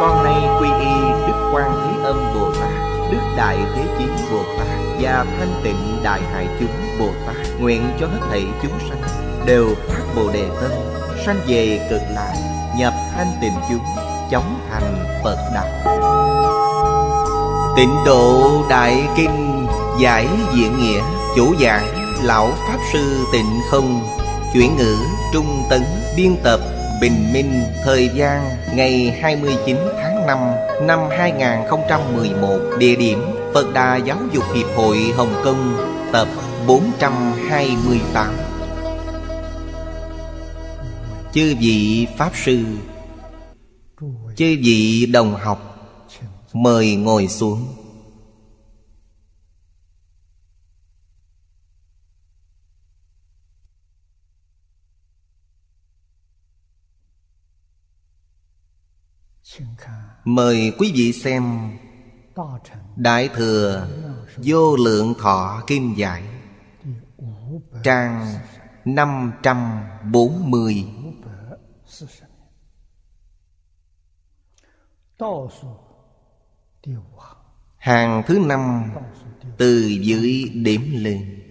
con nay quy y đức quan thế âm bồ tát đức đại thế chí bồ tát và thanh tịnh đại hải chúng bồ tát nguyện cho hết thảy chúng sanh đều phát bồ đề tâm sanh về cực lạc nhập thanh tịnh chúng chóng thành phật đạo tịnh độ đại kinh giải diễn nghĩa chủ giảng lão pháp sư tịnh không chuyển ngữ trung tấn biên tập Bình Minh Thời gian ngày 29 tháng 5 năm 2011 Địa điểm Phật Đà Giáo dục Hiệp hội Hồng Kông Tập 428 Chư vị Pháp Sư Chư vị Đồng học Mời ngồi xuống Mời quý vị xem Đại Thừa Vô Lượng Thọ Kim Giải Trang 540 Hàng thứ năm Từ dưới điểm lên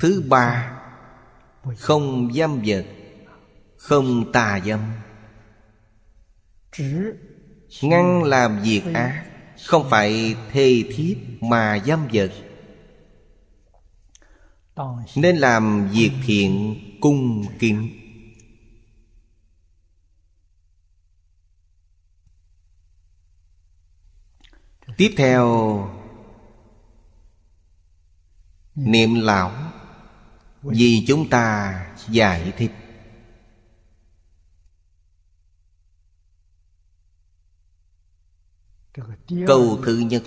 Thứ ba Không giam vật Không tà dâm Ngăn làm việc ác Không phải thê thiếp mà dâm vật Nên làm việc thiện cung kính Tiếp theo Niệm lão Vì chúng ta giải thích Câu thứ nhất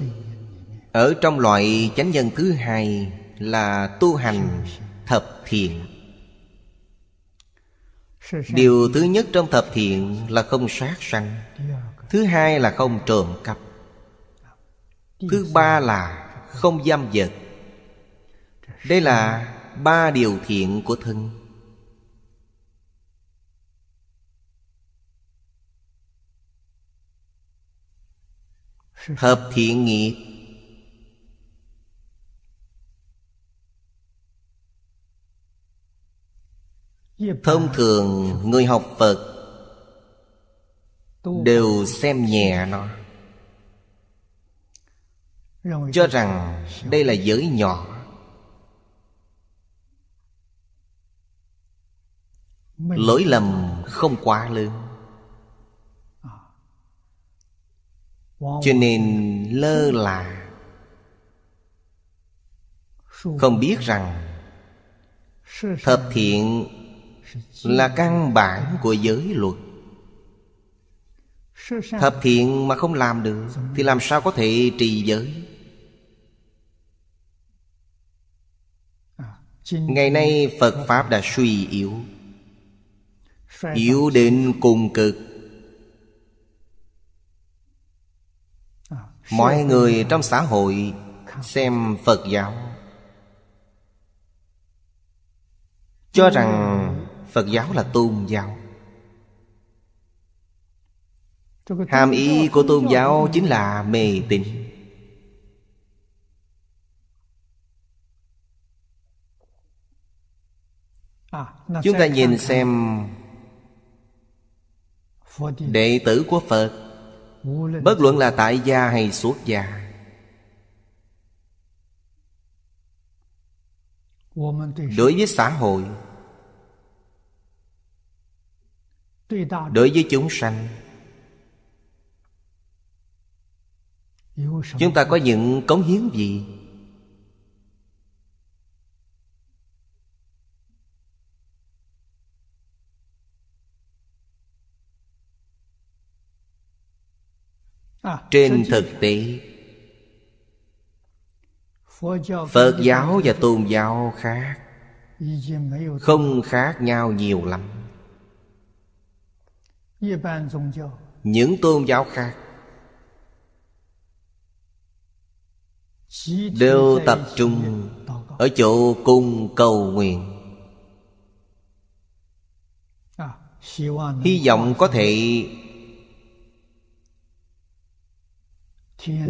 Ở trong loại chánh nhân thứ hai Là tu hành thập thiện Điều thứ nhất trong thập thiện là không sát sanh Thứ hai là không trộm cắp Thứ ba là không giam vật Đây là ba điều thiện của thân Hợp thiện nghiệp Thông thường người học Phật Đều xem nhẹ nó Cho rằng đây là giới nhỏ Lỗi lầm không quá lớn cho nên lơ là không biết rằng thập thiện là căn bản của giới luật thập thiện mà không làm được thì làm sao có thể trì giới à, ngày nay phật pháp đã suy yếu yếu đến cùng cực mọi người trong xã hội xem phật giáo cho rằng phật giáo là tôn giáo hàm ý của tôn giáo chính là mê tín chúng ta nhìn xem đệ tử của phật Bất luận là tại gia hay xuất gia Đối với xã hội Đối với chúng sanh Chúng ta có những cống hiến gì À, trên thực tế phật giáo và tôn giáo khác không khác nhau nhiều lắm những tôn giáo khác đều tập trung ở chỗ cung cầu nguyện à, hy vọng có thể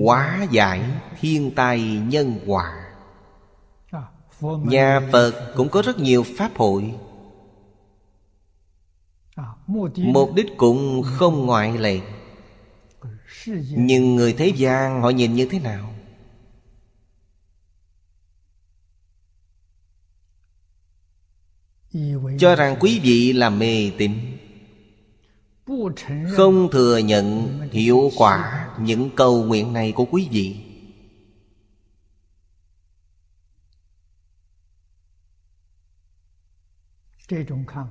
Quá giải thiên tai nhân quả à, Nhà Phật cũng có rất nhiều pháp hội à, Mục đích cũng không ngoại lệ Nhưng người thế gian họ nhìn như thế nào Cho rằng quý vị là mê tín không thừa nhận hiệu quả những cầu nguyện này của quý vị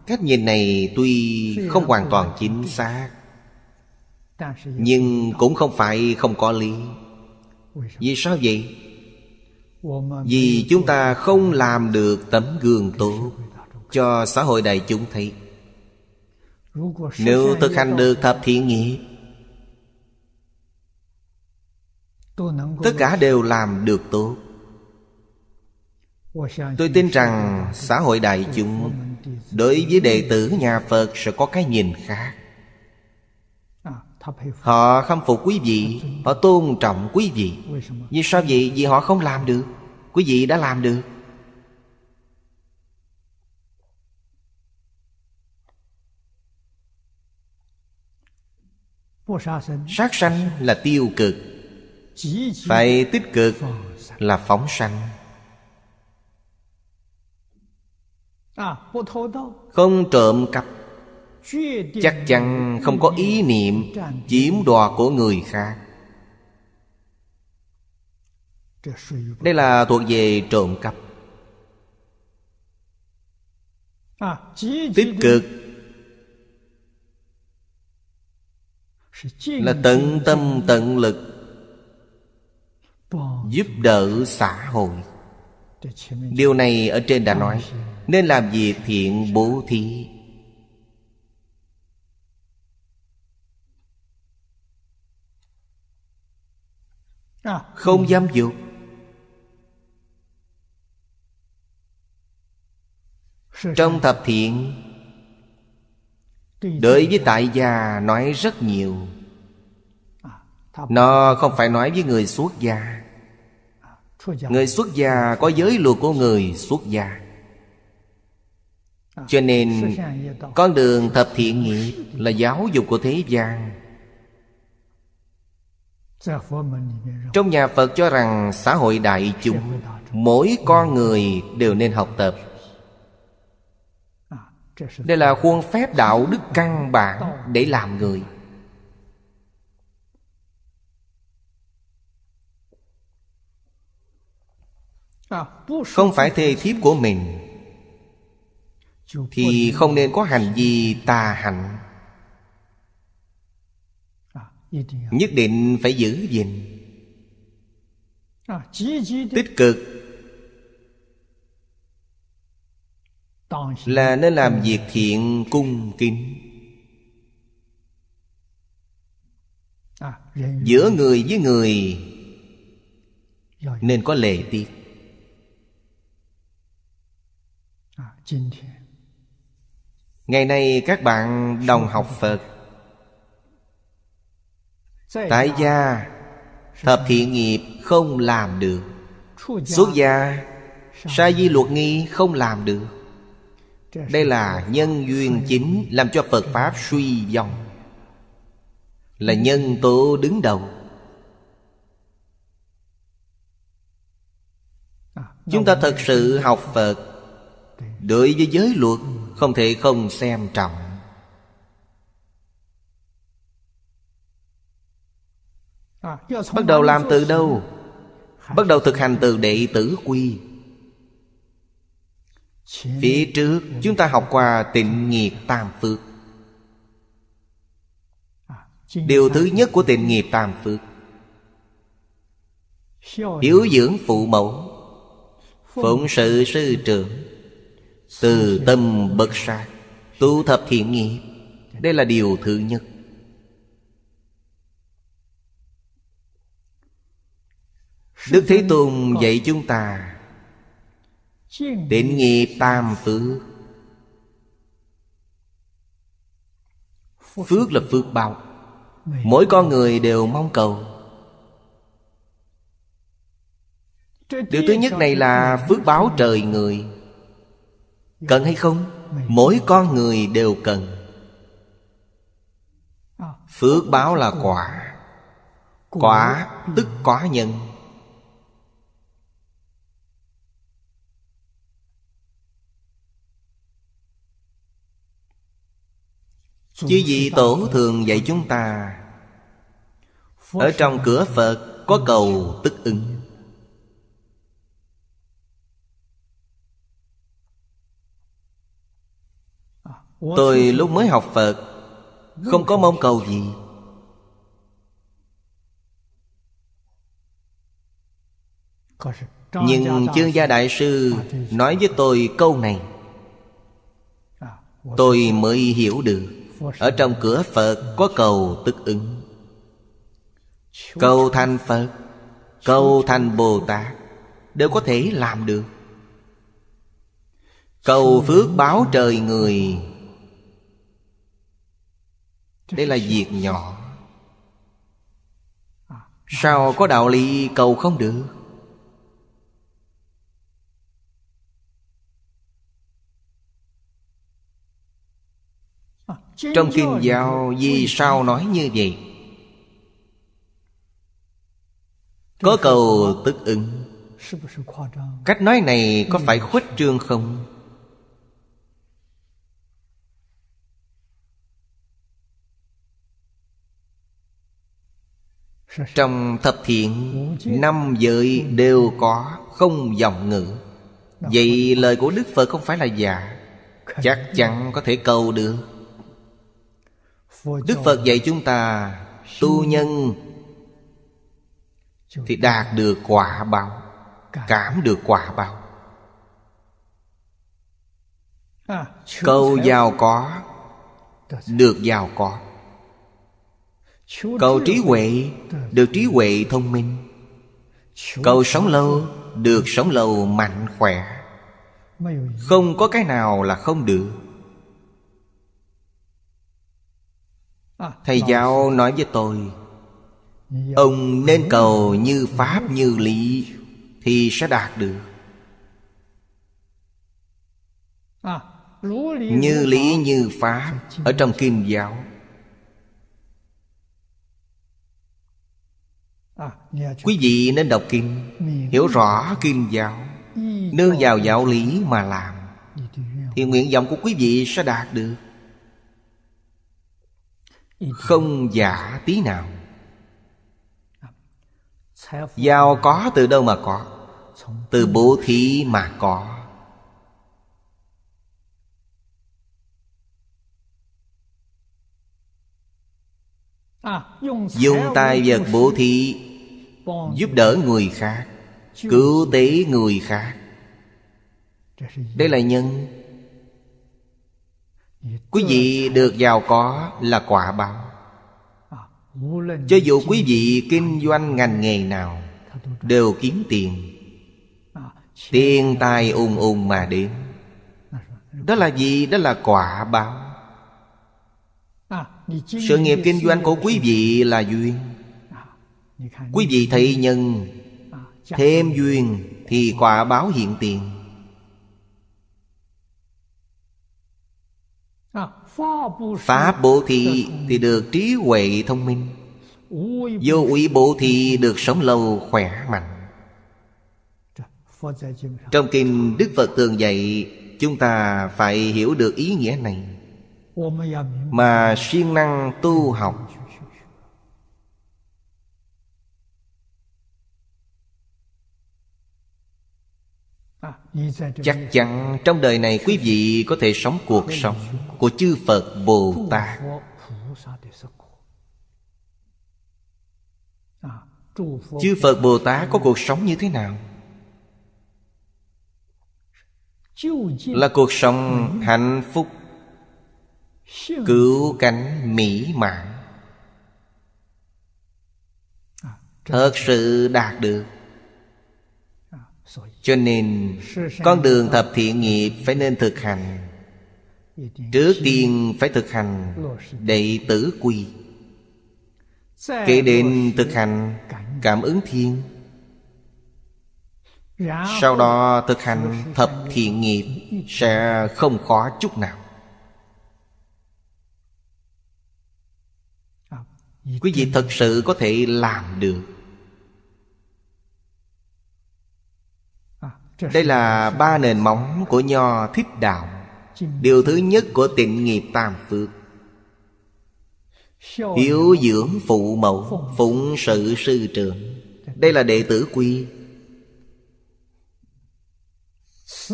cách nhìn này tuy không hoàn toàn chính xác nhưng cũng không phải không có lý vì sao vậy vì chúng ta không làm được tấm gương tốt cho xã hội đại chúng thấy nếu thực hành được thập thiện nghiệp Tất cả đều làm được tốt Tôi tin rằng xã hội đại chúng Đối với đệ tử nhà Phật sẽ có cái nhìn khác à, Họ khâm phục quý vị Họ tôn trọng quý vị Vì sao vậy? Vì họ không làm được Quý vị đã làm được sát sanh là tiêu cực phải tích cực là phóng sanh à, không trộm cắp chắc chắn không có ý niệm chiếm đoạt của người khác đây là thuộc về trộm cắp à, tích cực là tận tâm tận lực giúp đỡ xã hội điều này ở trên đã nói nên làm việc thiện bố thí à, không ừ. dám dục trong thập thiện Đối với tại gia nói rất nhiều à, Nó không phải nói với người xuất gia à, Người xuất gia có giới luật của người xuất gia à, Cho nên con đường thập thiện nghiệp là giáo dục của thế gian Trong nhà Phật cho rằng xã hội đại chúng Mỗi con người đều nên học tập đây là khuôn phép đạo đức căn bản để làm người không phải thê thiếp của mình thì không nên có hành vi tà hạnh nhất định phải giữ gìn tích cực là nên làm việc thiện cung kính à, giữa người với người nên có lệ tiết à, ngày nay các bạn đồng học phật tại gia thập thiện nghiệp không làm được xuất gia sa di luật nghi không làm được đây là nhân duyên chính làm cho phật pháp suy vong là nhân tố đứng đầu à, chúng ta thật sự học phật đối với giới luật không thể không xem trọng à, bắt đầu làm từ đâu bắt đầu thực hành từ đệ tử quy Phía trước chúng ta học qua tịnh nghiệp tam phước à, Điều thứ nhất của tịnh nghiệp tam phước Hiếu dưỡng phụ mẫu Phụng sự sư trưởng Từ tâm bất xa Tu thập thiện nghiệp Đây là điều thứ nhất Đức Thế Tôn dạy chúng ta Tín nghi tam phước Phước là phước báo Mỗi con người đều mong cầu Điều thứ nhất này là phước báo trời người Cần hay không? Mỗi con người đều cần Phước báo là quả Quả tức quả nhân Chứ gì tổ thường dạy chúng ta Ở trong cửa Phật có cầu tức ứng Tôi lúc mới học Phật Không có mong cầu gì Nhưng chương gia đại sư Nói với tôi câu này Tôi mới hiểu được ở trong cửa Phật có cầu tức ứng Cầu thành Phật Cầu thành Bồ Tát Đều có thể làm được Cầu phước báo trời người Đây là việc nhỏ Sao có đạo lý cầu không được Trong kinh giáo vì sao nói như vậy? Có cầu tức ứng Cách nói này có phải khuất trương không? Trong thập thiện Năm giới đều có Không dòng ngữ Vậy lời của Đức Phật không phải là giả Chắc chắn có thể cầu được Đức Phật dạy chúng ta Tu nhân Thì đạt được quả báo Cảm được quả báo Câu giàu có Được giàu có Cầu trí huệ Được trí huệ thông minh Cầu sống lâu Được sống lâu mạnh khỏe Không có cái nào là không được Thầy giáo nói với tôi Ông nên cầu như Pháp như lý Thì sẽ đạt được Như lý như Pháp Ở trong Kim giáo Quý vị nên đọc kinh, Hiểu rõ Kim giáo Nương vào giáo lý mà làm Thì nguyện vọng của quý vị sẽ đạt được không giả tí nào Giàu có từ đâu mà có Từ bố thí mà có Dùng tài vật bố thí Giúp đỡ người khác Cứu tế người khác Đây là nhân quý vị được giàu có là quả báo cho dù quý vị kinh doanh ngành nghề nào đều kiếm tiền tiền tài ùn ùn mà đến đó là gì đó là quả báo sự nghiệp kinh doanh của quý vị là duyên quý vị thị nhân thêm duyên thì quả báo hiện tiền Pháp bộ thí thì được trí huệ thông minh Vô úy bộ thí được sống lâu khỏe mạnh Trong kinh Đức Phật thường dạy Chúng ta phải hiểu được ý nghĩa này Mà siêng năng tu học chắc chắn trong đời này quý vị có thể sống cuộc sống của chư phật bồ tát chư phật bồ tát có cuộc sống như thế nào là cuộc sống hạnh phúc cứu cánh mỹ mãn thật sự đạt được cho nên con đường thập thiện nghiệp phải nên thực hành trước tiên phải thực hành đệ tử quy kể đến thực hành cảm ứng thiên sau đó thực hành thập thiện nghiệp sẽ không khó chút nào quý vị thật sự có thể làm được đây là ba nền móng của nho thích đạo điều thứ nhất của tịnh nghiệp tam phước hiếu dưỡng phụ mẫu phụng sự sư trưởng đây là đệ tử quy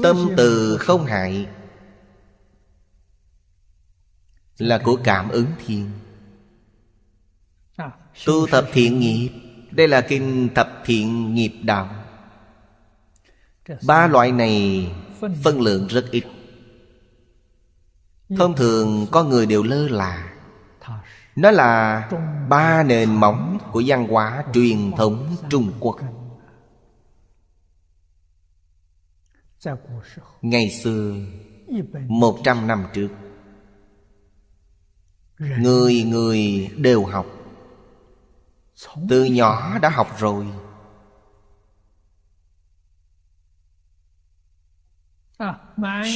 tâm từ không hại là của cảm ứng thiên tu thập thiện nghiệp đây là kinh thập thiện nghiệp đạo Ba loại này phân lượng rất ít Thông thường có người đều lơ là Nó là ba nền móng của văn hóa truyền thống Trung Quốc Ngày xưa một trăm năm trước Người người đều học Từ nhỏ đã học rồi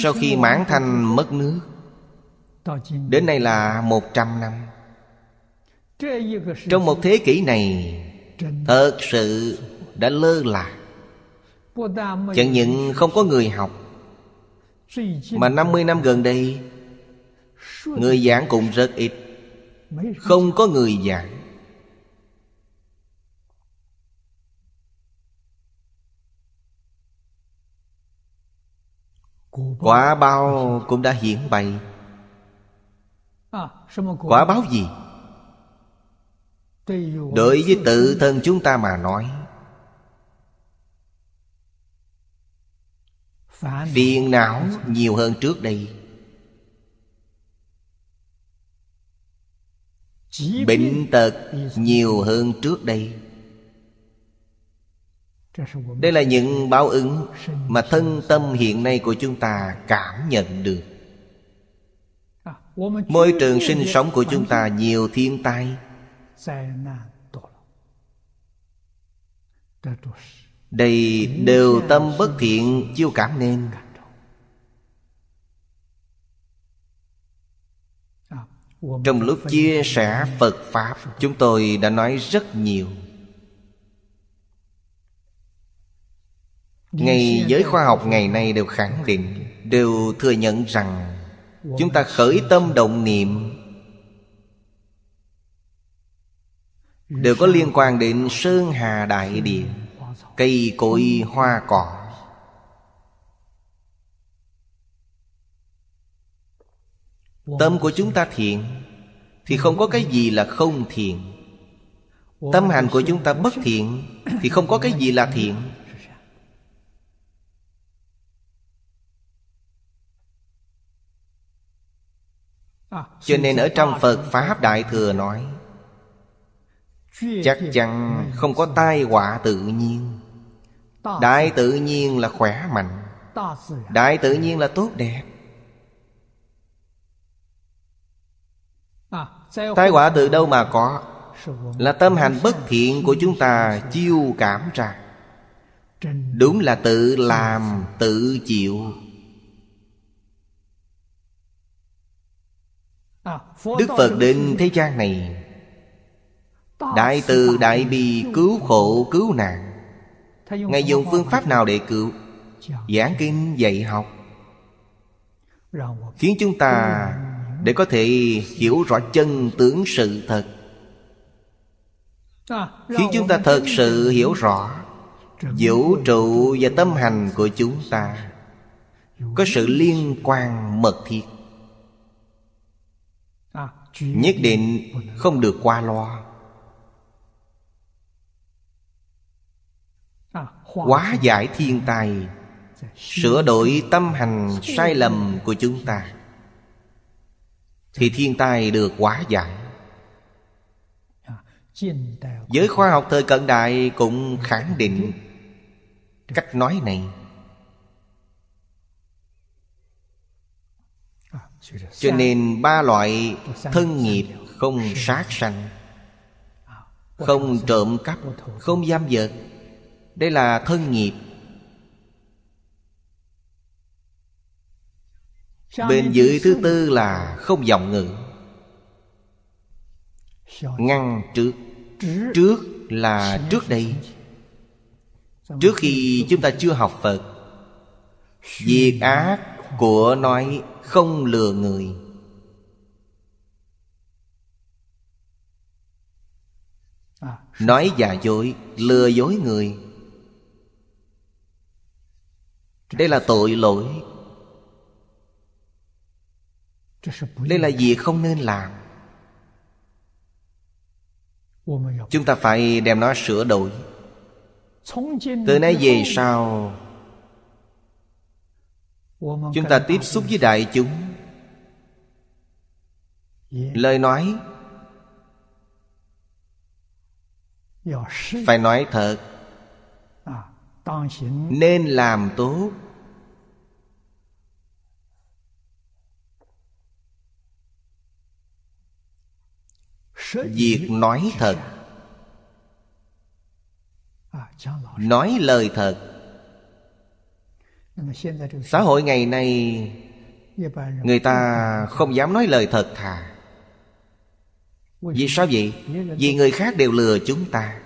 Sau khi mãn thanh mất nước Đến nay là 100 năm Trong một thế kỷ này Thật sự đã lơ là Chẳng những không có người học Mà 50 năm gần đây Người giảng cũng rất ít Không có người giảng Quả báo cũng đã hiển bày à, Quả báo gì? Đối với tự thân chúng ta mà nói Phiền não nhiều hơn trước đây Bệnh tật nhiều hơn trước đây đây là những báo ứng mà thân tâm hiện nay của chúng ta cảm nhận được à, môi trường sinh sống của chúng ta nhiều thiên tai đây đều tâm bất thiện chiêu cảm nên à, trong lúc chia sẻ phật pháp chúng tôi đã nói rất nhiều ngày giới khoa học ngày nay đều khẳng định đều thừa nhận rằng chúng ta khởi tâm động niệm đều có liên quan đến sơn hà đại địa cây cối hoa cỏ tâm của chúng ta thiện thì không có cái gì là không thiện tâm hành của chúng ta bất thiện thì không có cái gì là thiện Cho nên ở trong Phật Pháp Đại Thừa nói Chắc chắn không có tai họa tự nhiên Đại tự nhiên là khỏe mạnh Đại tự nhiên là tốt đẹp Tai họa từ đâu mà có Là tâm hành bất thiện của chúng ta chiêu cảm ra Đúng là tự làm tự chịu Đức Phật đến thế gian này Đại từ đại bi cứu khổ cứu nạn Ngài dùng phương pháp nào để cứu Giảng kinh dạy học Khiến chúng ta Để có thể hiểu rõ chân tướng sự thật Khiến chúng ta thật sự hiểu rõ Vũ trụ và tâm hành của chúng ta Có sự liên quan mật thiết nhất định không được qua loa hóa giải thiên tài sửa đổi tâm hành sai lầm của chúng ta thì thiên tai được hóa giải giới khoa học thời cận đại cũng khẳng định cách nói này cho nên ba loại thân nghiệp không sát sanh không trộm cắp không giam vật đây là thân nghiệp bên dưới thứ tư là không dòng ngữ ngăn trước trước là trước đây trước khi chúng ta chưa học phật việc ác của nói không lừa người à. nói giả dối lừa dối người đây là tội lỗi đây là việc không nên làm chúng ta phải đem nó sửa đổi từ nay về sau chúng ta tiếp xúc với đại chúng lời nói phải nói thật nên làm tốt việc nói thật nói lời thật xã hội ngày nay người ta không dám nói lời thật thà vì sao vậy vì người khác đều lừa chúng ta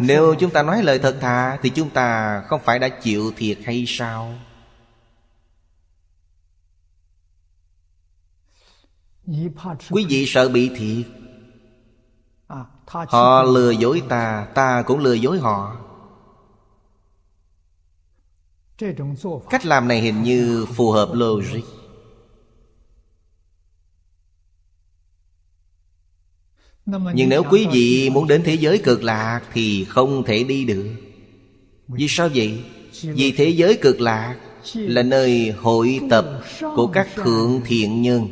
nếu chúng ta nói lời thật thà thì chúng ta không phải đã chịu thiệt hay sao quý vị sợ bị thiệt à, họ lừa dối ta ta cũng lừa dối họ cách làm này hình như phù hợp logic nhưng nếu quý vị muốn đến thế giới cực lạc thì không thể đi được vì sao vậy vì thế giới cực lạc là nơi hội tập của các thượng thiện nhân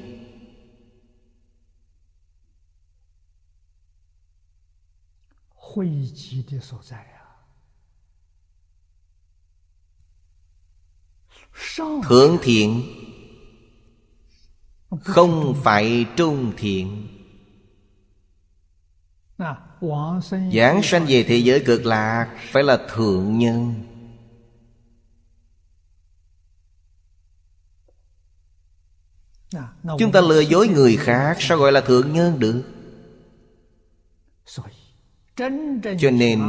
hội 集的所在啊 thượng thiện không phải trung thiện à, Giảng sanh về thế giới cực lạc Phải là thượng nhân à, Chúng ta lừa dối người khác Sao gọi là thượng nhân được Cho nên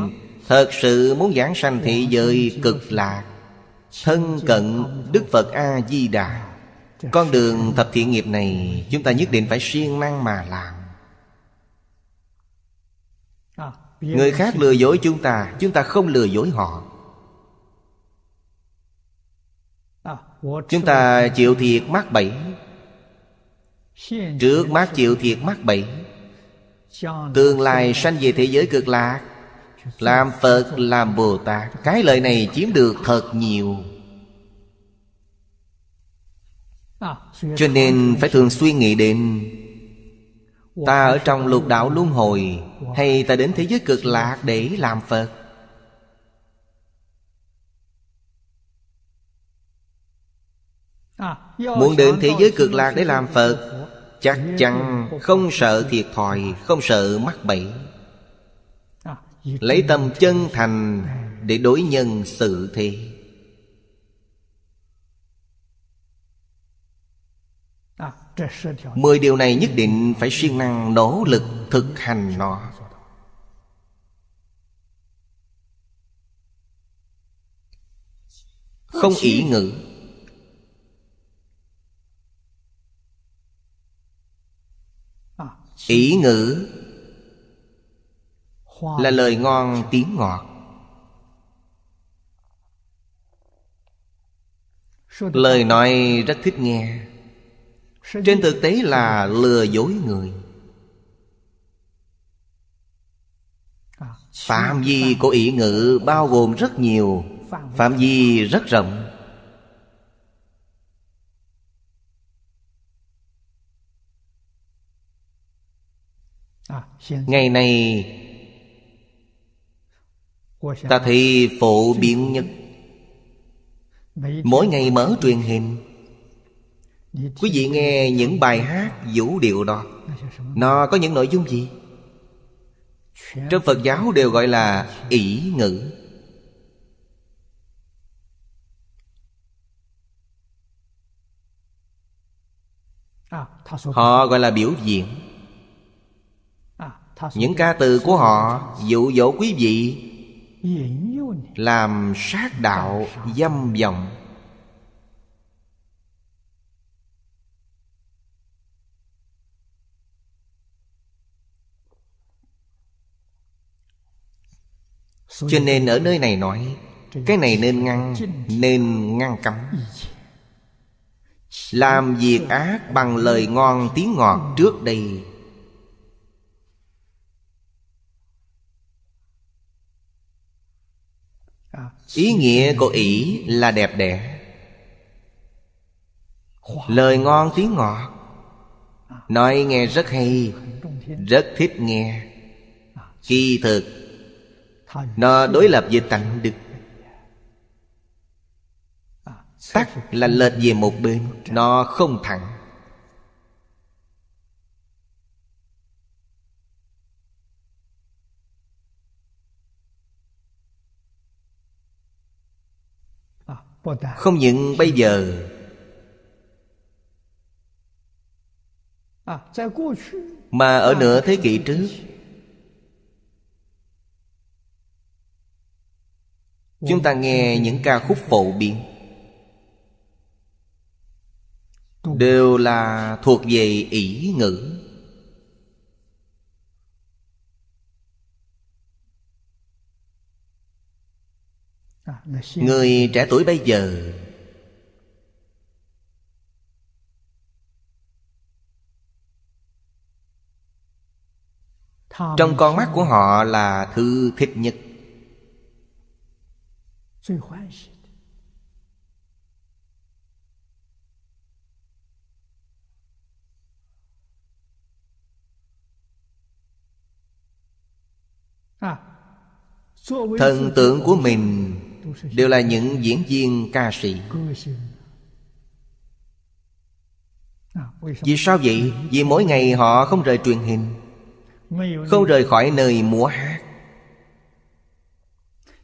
Thật sự muốn giảng sanh thế giới cực lạc Thân cận Đức Phật A-di-đà Con đường thập thiện nghiệp này Chúng ta nhất định phải siêng năng mà làm Người khác lừa dối chúng ta Chúng ta không lừa dối họ Chúng ta chịu thiệt mắc bẫy Trước mắt chịu thiệt mắc bẫy Tương lai sanh về thế giới cực lạc làm Phật làm Bồ Tát Cái lời này chiếm được thật nhiều à, Cho nên phải thường suy nghĩ đến Ta ở trong lục đạo luân hồi Hay ta đến thế giới cực lạc để làm Phật à, Muốn đến thế giới cực lạc để làm Phật Chắc chắn không sợ thiệt thòi Không sợ mắc bẫy Lấy tâm chân thành Để đối nhân sự thế Mười điều này nhất định phải siêng năng nỗ lực thực hành nó Không ý ngữ Ý ngữ là lời ngon tiếng ngọt lời nói rất thích nghe trên thực tế là lừa dối người phạm vi của ý ngữ bao gồm rất nhiều phạm vi rất rộng ngày nay Ta thấy phổ biến nhất Mỗi ngày mở truyền hình Quý vị nghe những bài hát vũ điệu đó Nó có những nội dung gì? Trong Phật giáo đều gọi là ỷ ngữ à, Họ gọi là biểu diễn à, Những ca từ của họ dụ dỗ quý vị làm sát đạo dâm vọng cho nên ở nơi này nói cái này nên ngăn nên ngăn cấm làm việc ác bằng lời ngon tiếng ngọt trước đây ý nghĩa của ỷ là đẹp đẽ lời ngon tiếng ngọt nói nghe rất hay rất thích nghe kỳ thực nó đối lập về tặng đức tắc là lệch về một bên nó không thẳng Không những bây giờ à, Mà ở à, nửa thế kỷ trước Chúng ta nghe những ca khúc phổ biến Đều là thuộc về ý ngữ À, người trẻ tuổi bây giờ trong con mắt của họ là thứ thích nhất à, thần tượng của mình đều là những diễn viên ca sĩ vì sao vậy vì mỗi ngày họ không rời truyền hình không rời khỏi nơi múa hát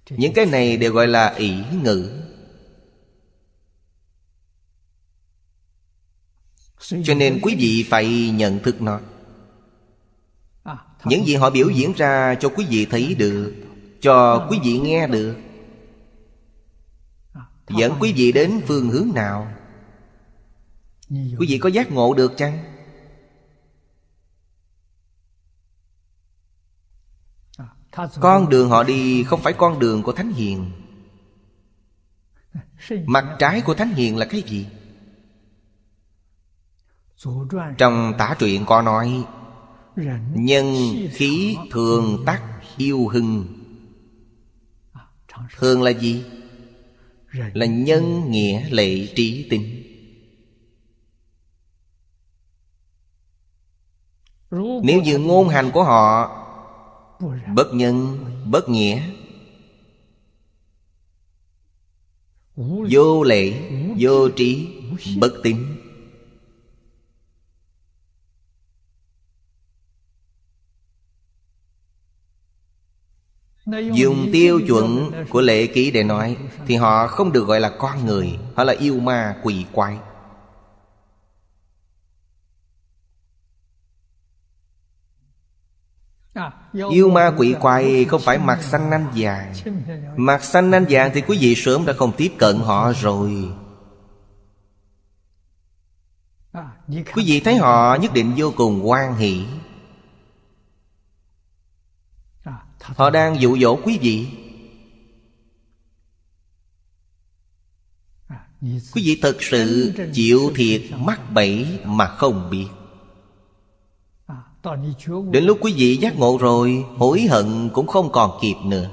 những cái này đều gọi là ỷ ngữ cho nên quý vị phải nhận thức nó những gì họ biểu diễn ra cho quý vị thấy được cho quý vị nghe được Dẫn quý vị đến phương hướng nào Quý vị có giác ngộ được chăng à, Con đường họ đi không phải con đường của Thánh Hiền Mặt trái của Thánh Hiền là cái gì? Trong tả truyện có nói Nhân khí thường tắc yêu hưng à, Thường là gì? là nhân nghĩa lệ trí tính nếu như ngôn hành của họ bất nhân bất nghĩa vô lệ vô trí bất tính Dùng tiêu chuẩn của lễ ký để nói Thì họ không được gọi là con người Họ là yêu ma quỷ quái Yêu ma quỷ quái không phải mặt xanh nanh vàng Mặt xanh nanh vàng thì quý vị sớm đã không tiếp cận họ rồi Quý vị thấy họ nhất định vô cùng quan hỷ họ đang dụ dỗ quý vị quý vị thật sự chịu thiệt mắc bẫy mà không biết đến lúc quý vị giác ngộ rồi hối hận cũng không còn kịp nữa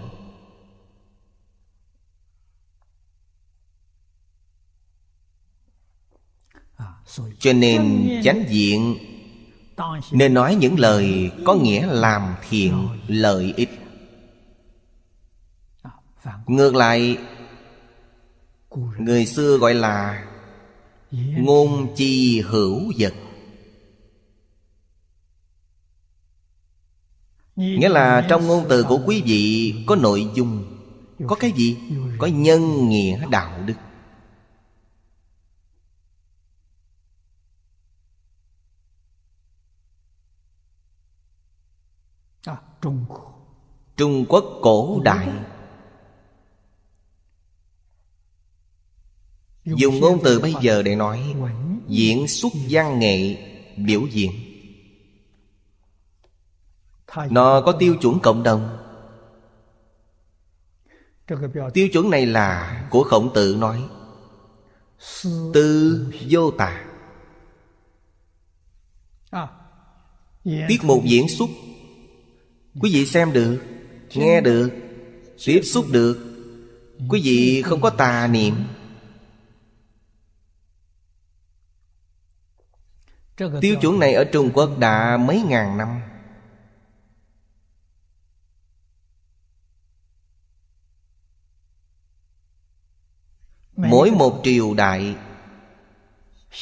cho nên chánh diện nên nói những lời có nghĩa làm thiện lợi ích Vâng. ngược lại người xưa gọi là ngôn chi hữu vật nghĩa là trong ngôn từ của quý vị có nội dung có cái gì có nhân nghĩa đạo đức à, trung quốc cổ đại dùng ngôn từ bây giờ để nói diễn xuất văn nghệ biểu diễn nó có tiêu chuẩn cộng đồng tiêu chuẩn này là của khổng tử nói tư vô tà à, tiết mục diễn xuất quý vị xem được nghe được tiếp xúc được quý vị không có tà niệm Tiêu chuẩn này ở Trung Quốc đã mấy ngàn năm Mỗi một triều đại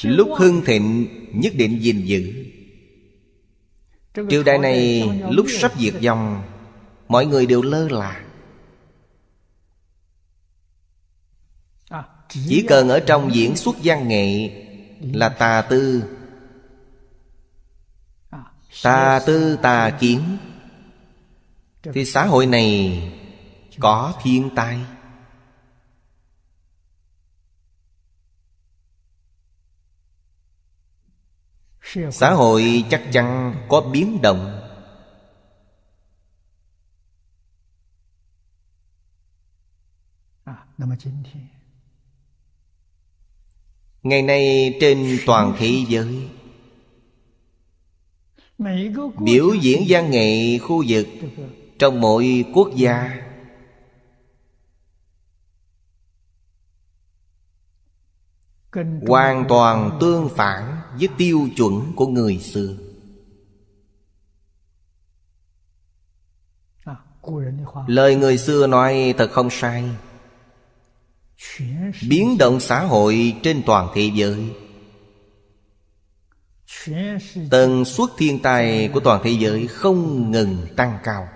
Lúc hưng thịnh nhất định gìn giữ Triều đại này lúc sắp diệt vong Mọi người đều lơ là à, Chỉ cần ở trong diễn xuất văn nghệ Là tà tư tà tư tà kiến thì xã hội này có thiên tai xã hội chắc chắn có biến động ngày nay trên toàn thế giới biểu diễn văn nghệ khu vực trong mọi quốc gia hoàn toàn tương phản với tiêu chuẩn của người xưa à, lời người xưa nói thật không sai biến động xã hội trên toàn thế giới Tần suất thiên tai của toàn thế giới không ngừng tăng cao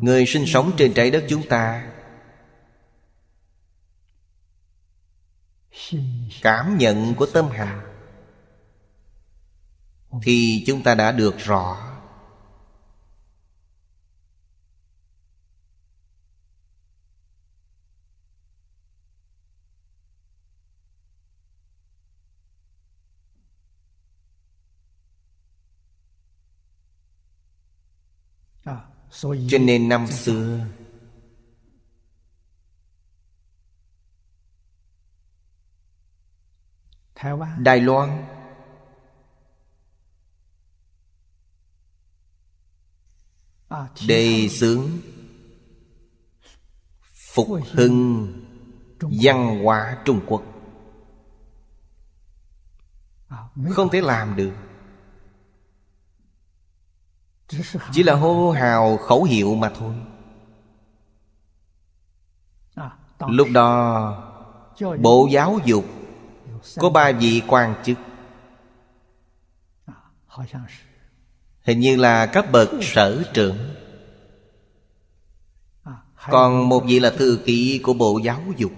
Người sinh sống trên trái đất chúng ta Cảm nhận của tâm hạ Thì chúng ta đã được rõ Cho nên năm xưa Đài Loan à, Đề xướng Phục hưng Văn hóa Trung Quốc à, Không thể làm được chỉ là hô hào khẩu hiệu mà thôi à, Lúc đó Bộ giáo dục Có ba vị quan chức à, Hình như là cấp bậc sở trưởng à, Còn một vị là thư ký của Bộ Giáo dục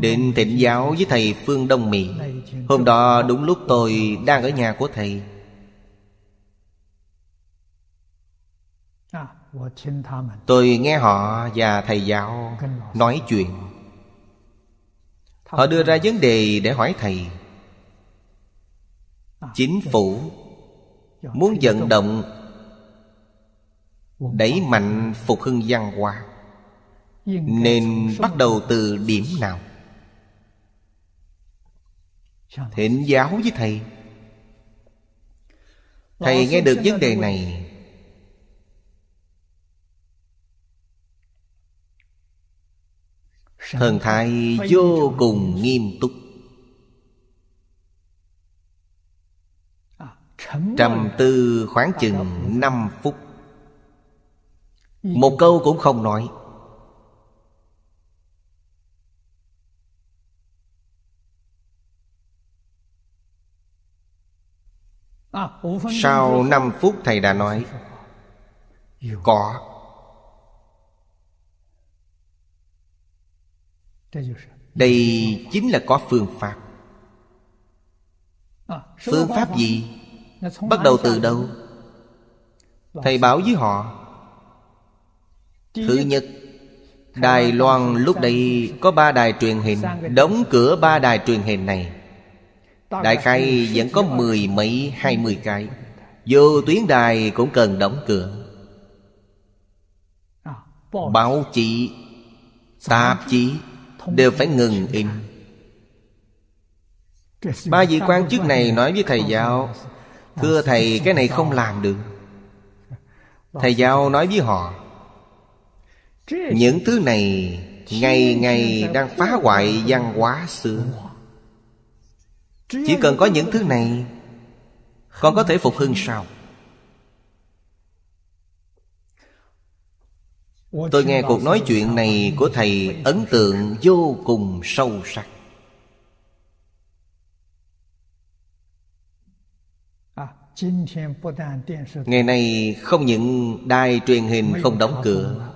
Đến thịnh giáo với thầy Phương Đông Mỹ Hôm đó đúng lúc tôi đang ở nhà của thầy Tôi nghe họ và thầy giáo nói chuyện Họ đưa ra vấn đề để hỏi thầy Chính phủ muốn vận động Đẩy mạnh phục hưng văn hóa nên bắt đầu từ điểm nào thỉnh giáo với thầy ờ, thầy nghe được vấn đề này thần thái vô cùng nghiêm túc à, trầm tư khoảng chừng năm phút một câu cũng không nói Sau 5 phút thầy đã nói Có Đây chính là có phương pháp Phương pháp gì? Bắt đầu từ đâu? Thầy bảo với họ Thứ nhất Đài Loan lúc đây có ba đài truyền hình Đóng cửa ba đài truyền hình này Đại khai vẫn có mười mấy hai mươi cái Vô tuyến đài cũng cần đóng cửa à, Báo chí Tạp chí Đều phải ngừng in Ba vị quan chức này nói với thầy giáo Thưa thầy cái này không làm được Thầy giáo nói với họ Những thứ này Ngày ngày đang phá hoại văn hóa xưa chỉ cần có những thứ này Con có thể phục hưng sao Tôi nghe cuộc nói chuyện này của thầy ấn tượng vô cùng sâu sắc Ngày nay không những đài truyền hình không đóng cửa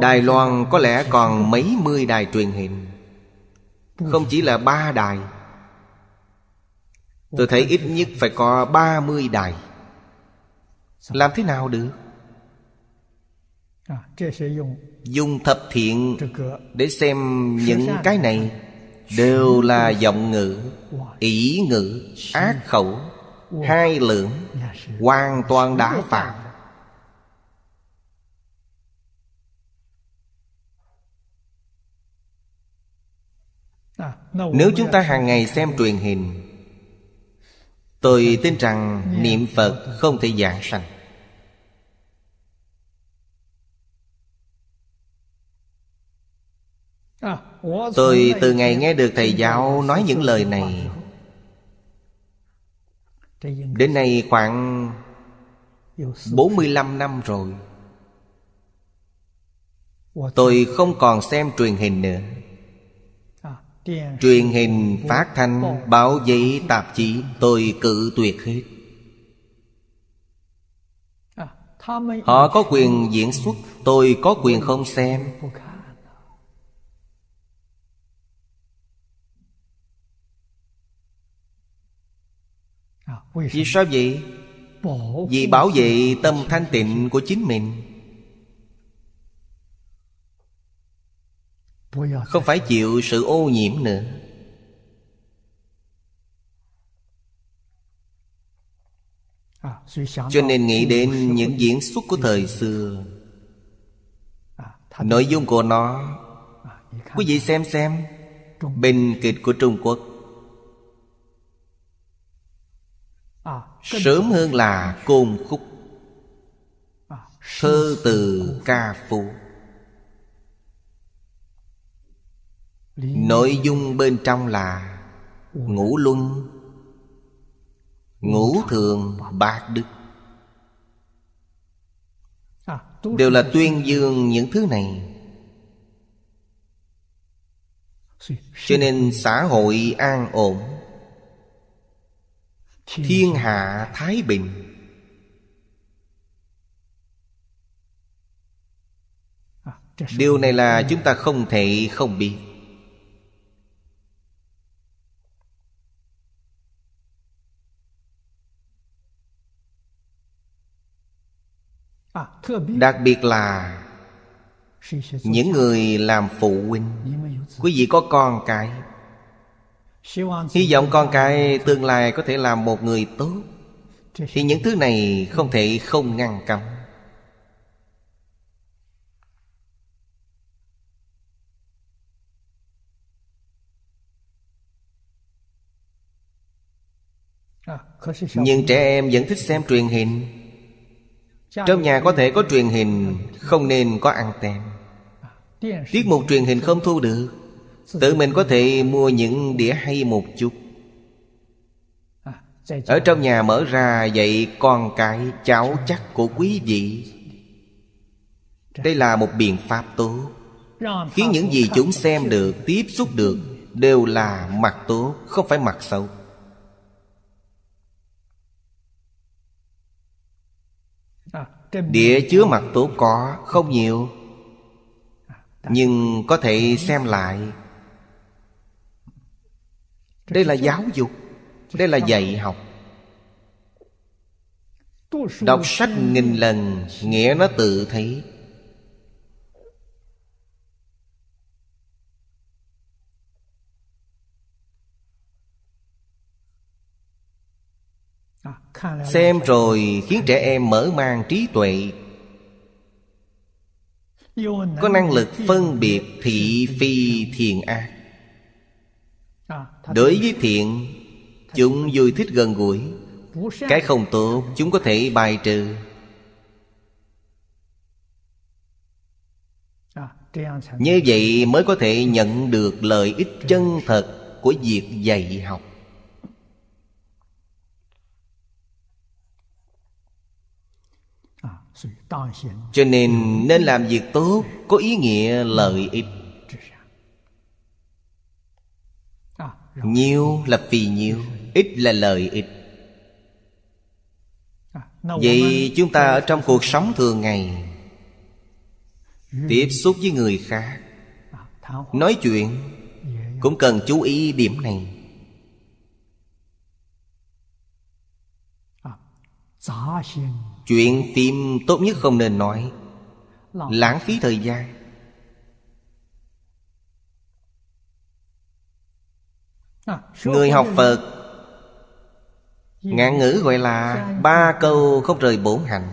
Đài Loan có lẽ còn mấy mươi đài truyền hình Không chỉ là ba đài Tôi thấy ít nhất phải có 30 đài Làm thế nào được Dùng thập thiện Để xem những cái này Đều là giọng ngữ ý ngữ Ác khẩu Hai lưỡng Hoàn toàn đã phạm Nếu chúng ta hàng ngày xem truyền hình Tôi tin rằng niệm Phật không thể giảng sanh Tôi từ ngày nghe được Thầy giáo nói những lời này Đến nay khoảng 45 năm rồi Tôi không còn xem truyền hình nữa truyền hình phát thanh báo giấy tạp chí tôi cự tuyệt hết họ có quyền diễn xuất tôi có quyền không xem vì sao vậy vì bảo vệ tâm thanh tịnh của chính mình À, không phải chịu sự ô nhiễm nữa à, cho nên nghĩ đến những diễn xuất của thời xưa à, nội dung của nó quý vị xem xem bên kịch của trung quốc sớm hơn là côn khúc thơ từ ca phú nội dung bên trong là ngũ luân ngũ thường bạc đức đều là tuyên dương những thứ này cho nên xã hội an ổn thiên hạ thái bình điều này là chúng ta không thể không biết À, đặc biệt là những người làm phụ huynh quý vị có con cái hy vọng con cái tương lai có thể làm một người tốt thì những thứ này không thể không ngăn cấm à, nhưng trẻ em vẫn thích xem truyền hình trong nhà có thể có truyền hình Không nên có ăn anten à, Tiết mục truyền hình không thu được Tự mình có thể mua những đĩa hay một chút à, Ở trong nhà mở ra dạy con cái cháu chắc của quý vị Đây là một biện pháp tốt Khiến những gì chúng xem được, tiếp xúc được Đều là mặt tốt, không phải mặt xấu Địa chứa mặt tổ cỏ không nhiều Nhưng có thể xem lại Đây là giáo dục Đây là dạy học Đọc sách nghìn lần Nghĩa nó tự thấy xem rồi khiến trẻ em mở mang trí tuệ có năng lực phân biệt thị phi thiền ác à, đối với thiện chúng vui thích gần gũi cái không tốt chúng có thể bài trừ à, như vậy mới có thể nhận được lợi ích chân thật của việc dạy học cho nên nên làm việc tốt có ý nghĩa lợi ích à, nhiều là vì nhiều ít là lợi ích à, vậy chúng ta ở trong cuộc sống thường ngày tiếp ừ. xúc với người khác à, nói chuyện dạ, dạ. cũng cần chú ý điểm này Chuyện phim tốt nhất không nên nói Lãng phí thời gian à, Người học Phật Ngạn ngữ gọi là Ba câu không rời bổn hạnh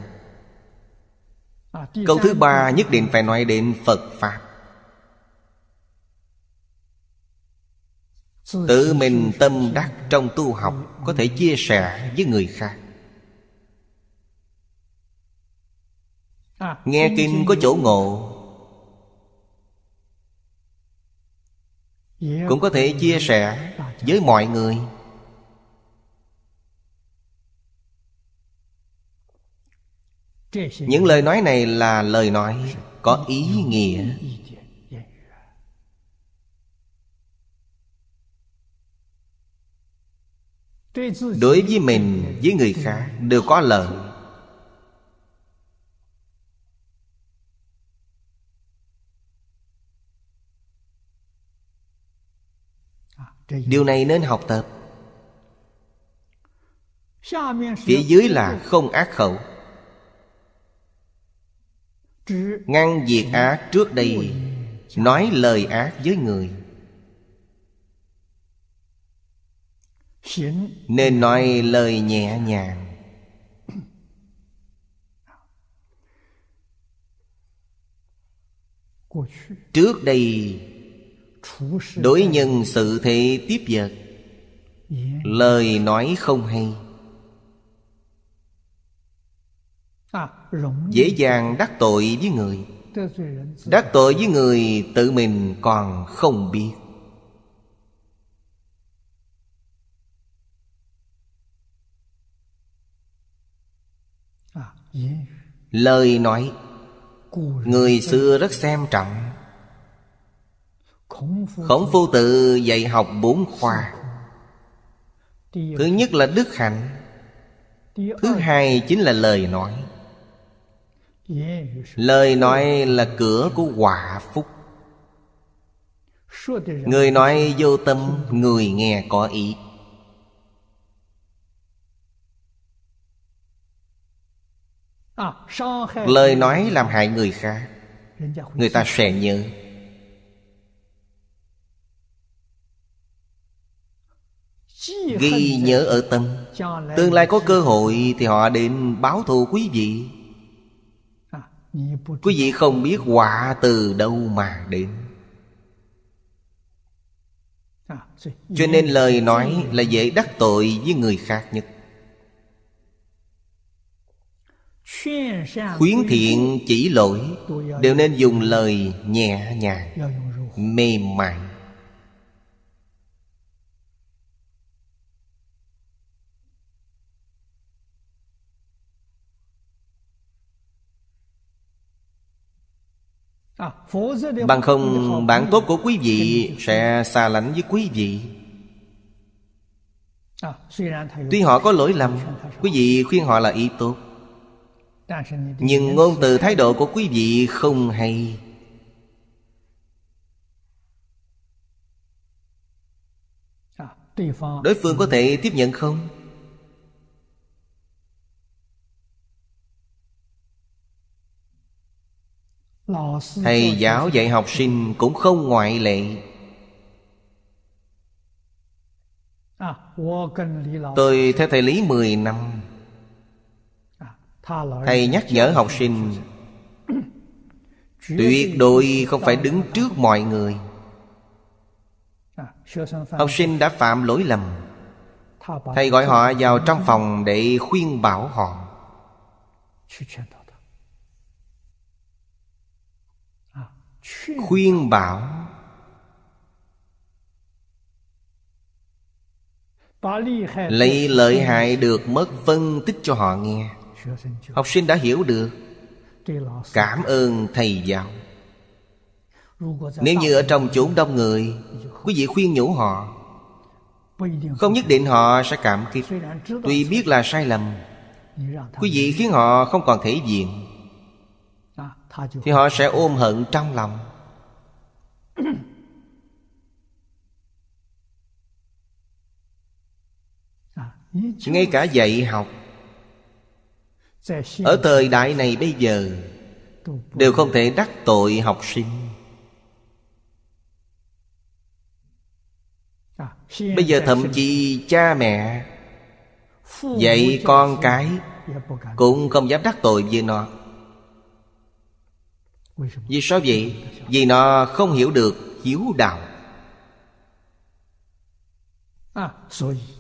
à, Câu thứ ba nhất định phải nói đến Phật Pháp Tự mình tâm đắc trong tu học ừ, Có thể ừ. chia sẻ với người khác À, Nghe kinh có chỗ ngộ Cũng có thể chia sẻ với mọi người Những lời nói này là lời nói có ý nghĩa dạ. Đối với mình, với người khác đều có lợi điều này nên học tập phía dưới là không ác khẩu ngăn diệt ác trước đây nói lời ác với người nên nói lời nhẹ nhàng trước đây Đối nhân sự thế tiếp vật Lời nói không hay à, Dễ dàng đắc tội với người Đắc tội với người tự mình còn không biết à, Lời nói Người xưa rất xem trọng Khổng phu tự dạy học bốn khoa Thứ nhất là đức hạnh Thứ hai chính là lời nói Lời nói là cửa của quả phúc Người nói vô tâm Người nghe có ý Lời nói làm hại người khác Người ta sẽ nhớ ghi nhớ ở tâm tương lai có cơ hội thì họ đến báo thù quý vị à, quý vị không biết họa từ đâu mà đến à, cho nên lời nói là dễ đắc tội với người khác nhất khuyến thiện chỉ lỗi đều nên dùng lời nhẹ nhàng mềm mại À, Bằng không bạn tốt của quý vị sẽ xa lánh với quý vị à, Tuy họ có lỗi lầm Quý vị khuyên họ là ý tốt Nhưng ngôn từ thái độ của quý vị không hay à, Đối phương có thể tiếp nhận không? thầy giáo dạy học sinh cũng không ngoại lệ tôi theo thầy lý mười năm thầy nhắc nhở học sinh tuyệt đối không phải đứng trước mọi người học sinh đã phạm lỗi lầm thầy gọi họ vào trong phòng để khuyên bảo họ khuyên bảo lấy lợi hại được mất phân tích cho họ nghe học sinh đã hiểu được cảm ơn thầy giáo nếu như ở trong chốn đông người quý vị khuyên nhủ họ không nhất định họ sẽ cảm kích tuy biết là sai lầm quý vị khiến họ không còn thể diện thì họ sẽ ôm hận trong lòng ngay cả dạy học ở thời đại này bây giờ đều không thể đắc tội học sinh bây giờ thậm chí cha mẹ dạy con cái cũng không dám đắc tội với nó vì sao vậy? Vì nó không hiểu được hiếu đạo à,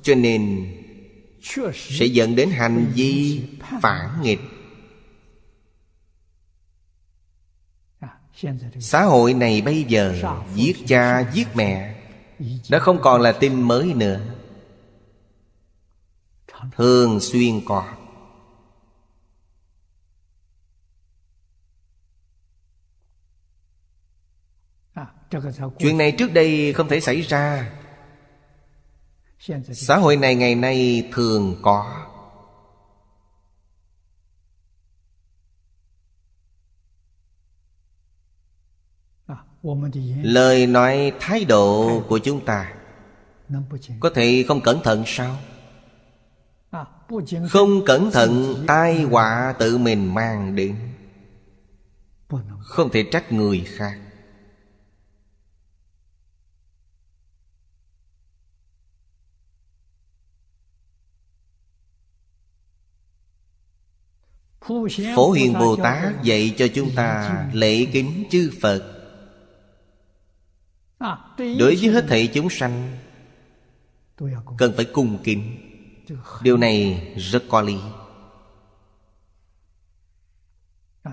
Cho nên Sẽ dẫn đến hành vi phản nghịch à, Xã hội này bây giờ Giết cha giết mẹ Nó không còn là tin mới nữa Thường xuyên còn chuyện này trước đây không thể xảy ra xã hội này ngày nay thường có lời nói thái độ của chúng ta có thể không cẩn thận sao không cẩn thận tai họa tự mình mang đến không thể trách người khác Phổ Hiền Bồ Tát dạy cho chúng ta lễ kính chư Phật à, Đối với hết thảy chúng sanh Cần phải cung kính Điều này rất có lý à,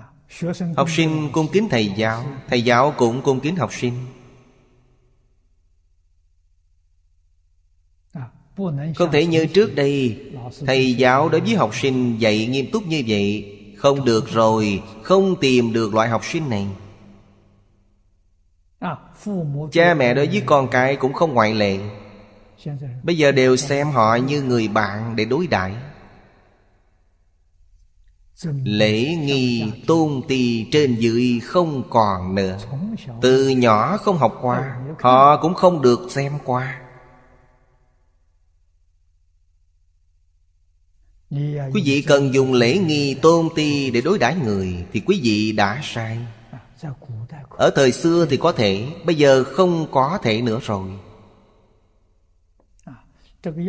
Học sinh cung kính thầy giáo Thầy giáo cũng cung kính học sinh Không thể như trước đây Thầy giáo đối với học sinh dạy nghiêm túc như vậy Không được rồi Không tìm được loại học sinh này Cha mẹ đối với con cái cũng không ngoại lệ Bây giờ đều xem họ như người bạn để đối đãi Lễ nghi tôn ti trên dưới không còn nữa Từ nhỏ không học qua Họ cũng không được xem qua Quý vị cần dùng lễ nghi tôn ti để đối đãi người Thì quý vị đã sai à, Ở thời xưa thì có thể Bây giờ không có thể nữa rồi à,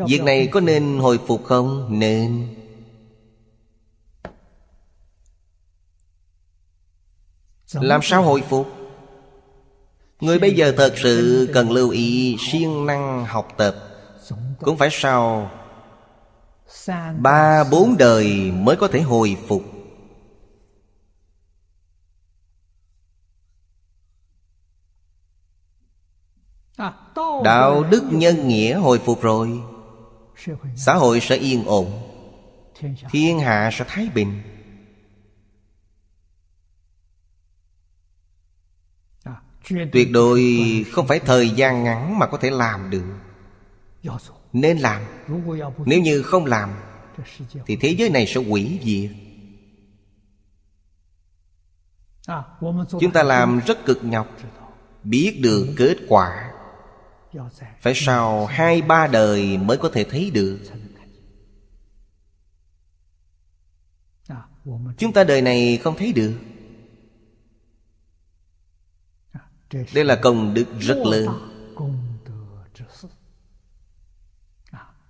Việc này có nên hồi phục không? Nên Làm sao hồi phục? Người bây giờ thật sự cần lưu ý siêng năng học tập Cũng phải sau ba bốn đời mới có thể hồi phục à, đạo đức nhân nghĩa hồi phục rồi xã hội sẽ yên ổn thiên hạ sẽ thái bình à, tuyệt đối không phải thời gian ngắn mà có thể làm được nên làm nếu như không làm thì thế giới này sẽ quỷ diệt chúng ta làm rất cực nhọc biết được kết quả phải sau hai ba đời mới có thể thấy được chúng ta đời này không thấy được đây là công đức rất lớn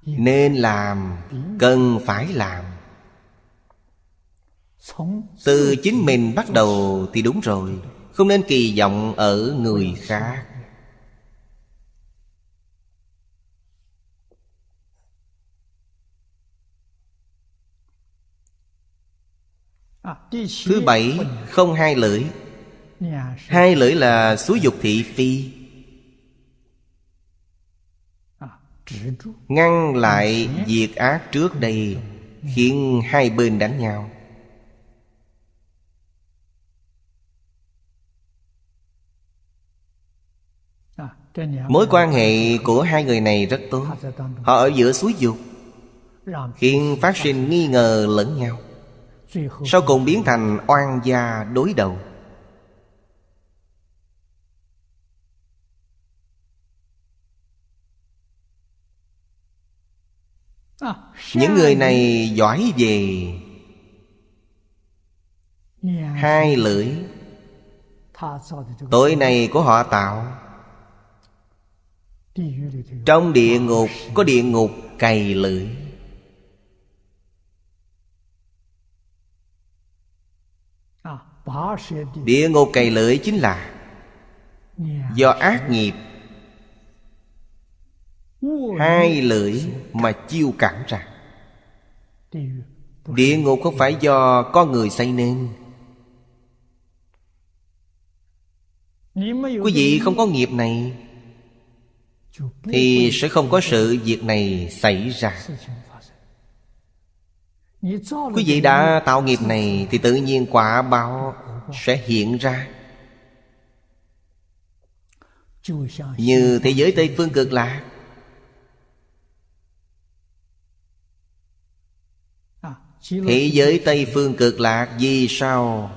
nên làm cần phải làm từ chính mình bắt đầu thì đúng rồi không nên kỳ vọng ở người khác à, thứ bảy không hai lưỡi hai lưỡi là xúi dục thị phi ngăn lại diệt ác trước đây khiến hai bên đánh nhau à, mối quan hệ của hai người này rất tốt họ ở giữa suối dục khiến phát sinh nghi ngờ lẫn nhau sau cùng biến thành oan gia đối đầu À, những người này giỏi về hai lưỡi tội này của họ tạo trong địa ngục có địa ngục cày lưỡi à, địa ngục cày lưỡi chính là do ác nghiệp hai lưỡi mà chiêu cảm ra địa ngục không phải do con người xây nên quý vị không có nghiệp này thì sẽ không có sự việc này xảy ra quý vị đã tạo nghiệp này thì tự nhiên quả báo sẽ hiện ra như thế giới tây phương cực lạc Thế giới Tây Phương cực lạc vì sao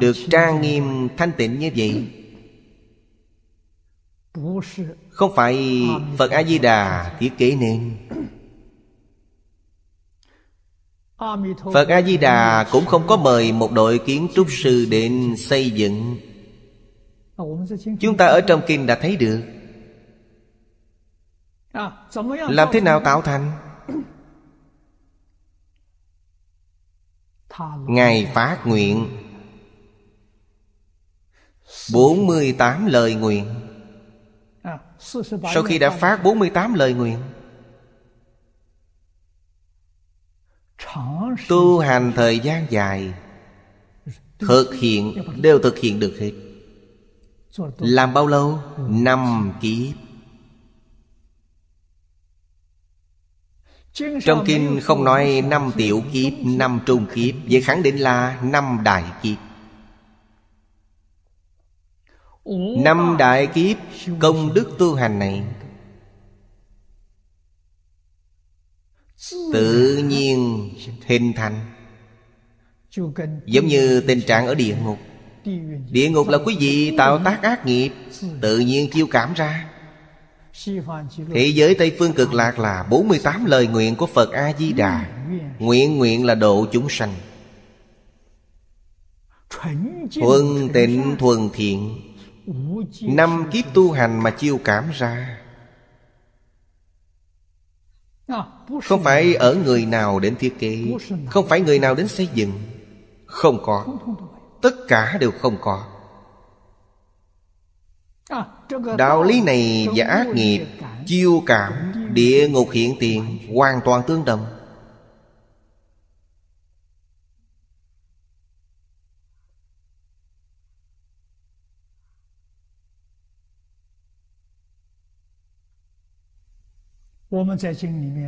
Được trang nghiêm thanh tịnh như vậy Không phải Phật A-di-đà thiết kế nên Phật A-di-đà cũng không có mời một đội kiến trúc sư đến xây dựng Chúng ta ở trong kinh đã thấy được À, làm thế nào tạo thành ngày phát nguyện 48 lời nguyện à, Sau khi đã phát 48 lời nguyện Tu hành thời gian dài Thực hiện dạ đều thực hiện được hết Làm bao lâu? Ừ. Năm kiếp Trong kinh không nói năm tiểu kiếp, năm trung kiếp Vậy khẳng định là năm đại kiếp Năm đại kiếp công đức tu hành này Tự nhiên hình thành Giống như tình trạng ở địa ngục Địa ngục là quý vị tạo tác ác nghiệp Tự nhiên chiêu cảm ra Thế giới Tây Phương cực lạc là 48 lời nguyện của Phật A-di-đà Nguyện nguyện là độ chúng sanh Thuần tịnh thuần thiện Năm kiếp tu hành mà chiêu cảm ra Không phải ở người nào đến thiết kế Không phải người nào đến xây dựng Không có Tất cả đều không có đạo lý này và ác nghiệp chiêu cảm địa ngục hiện tiền hoàn toàn tương đồng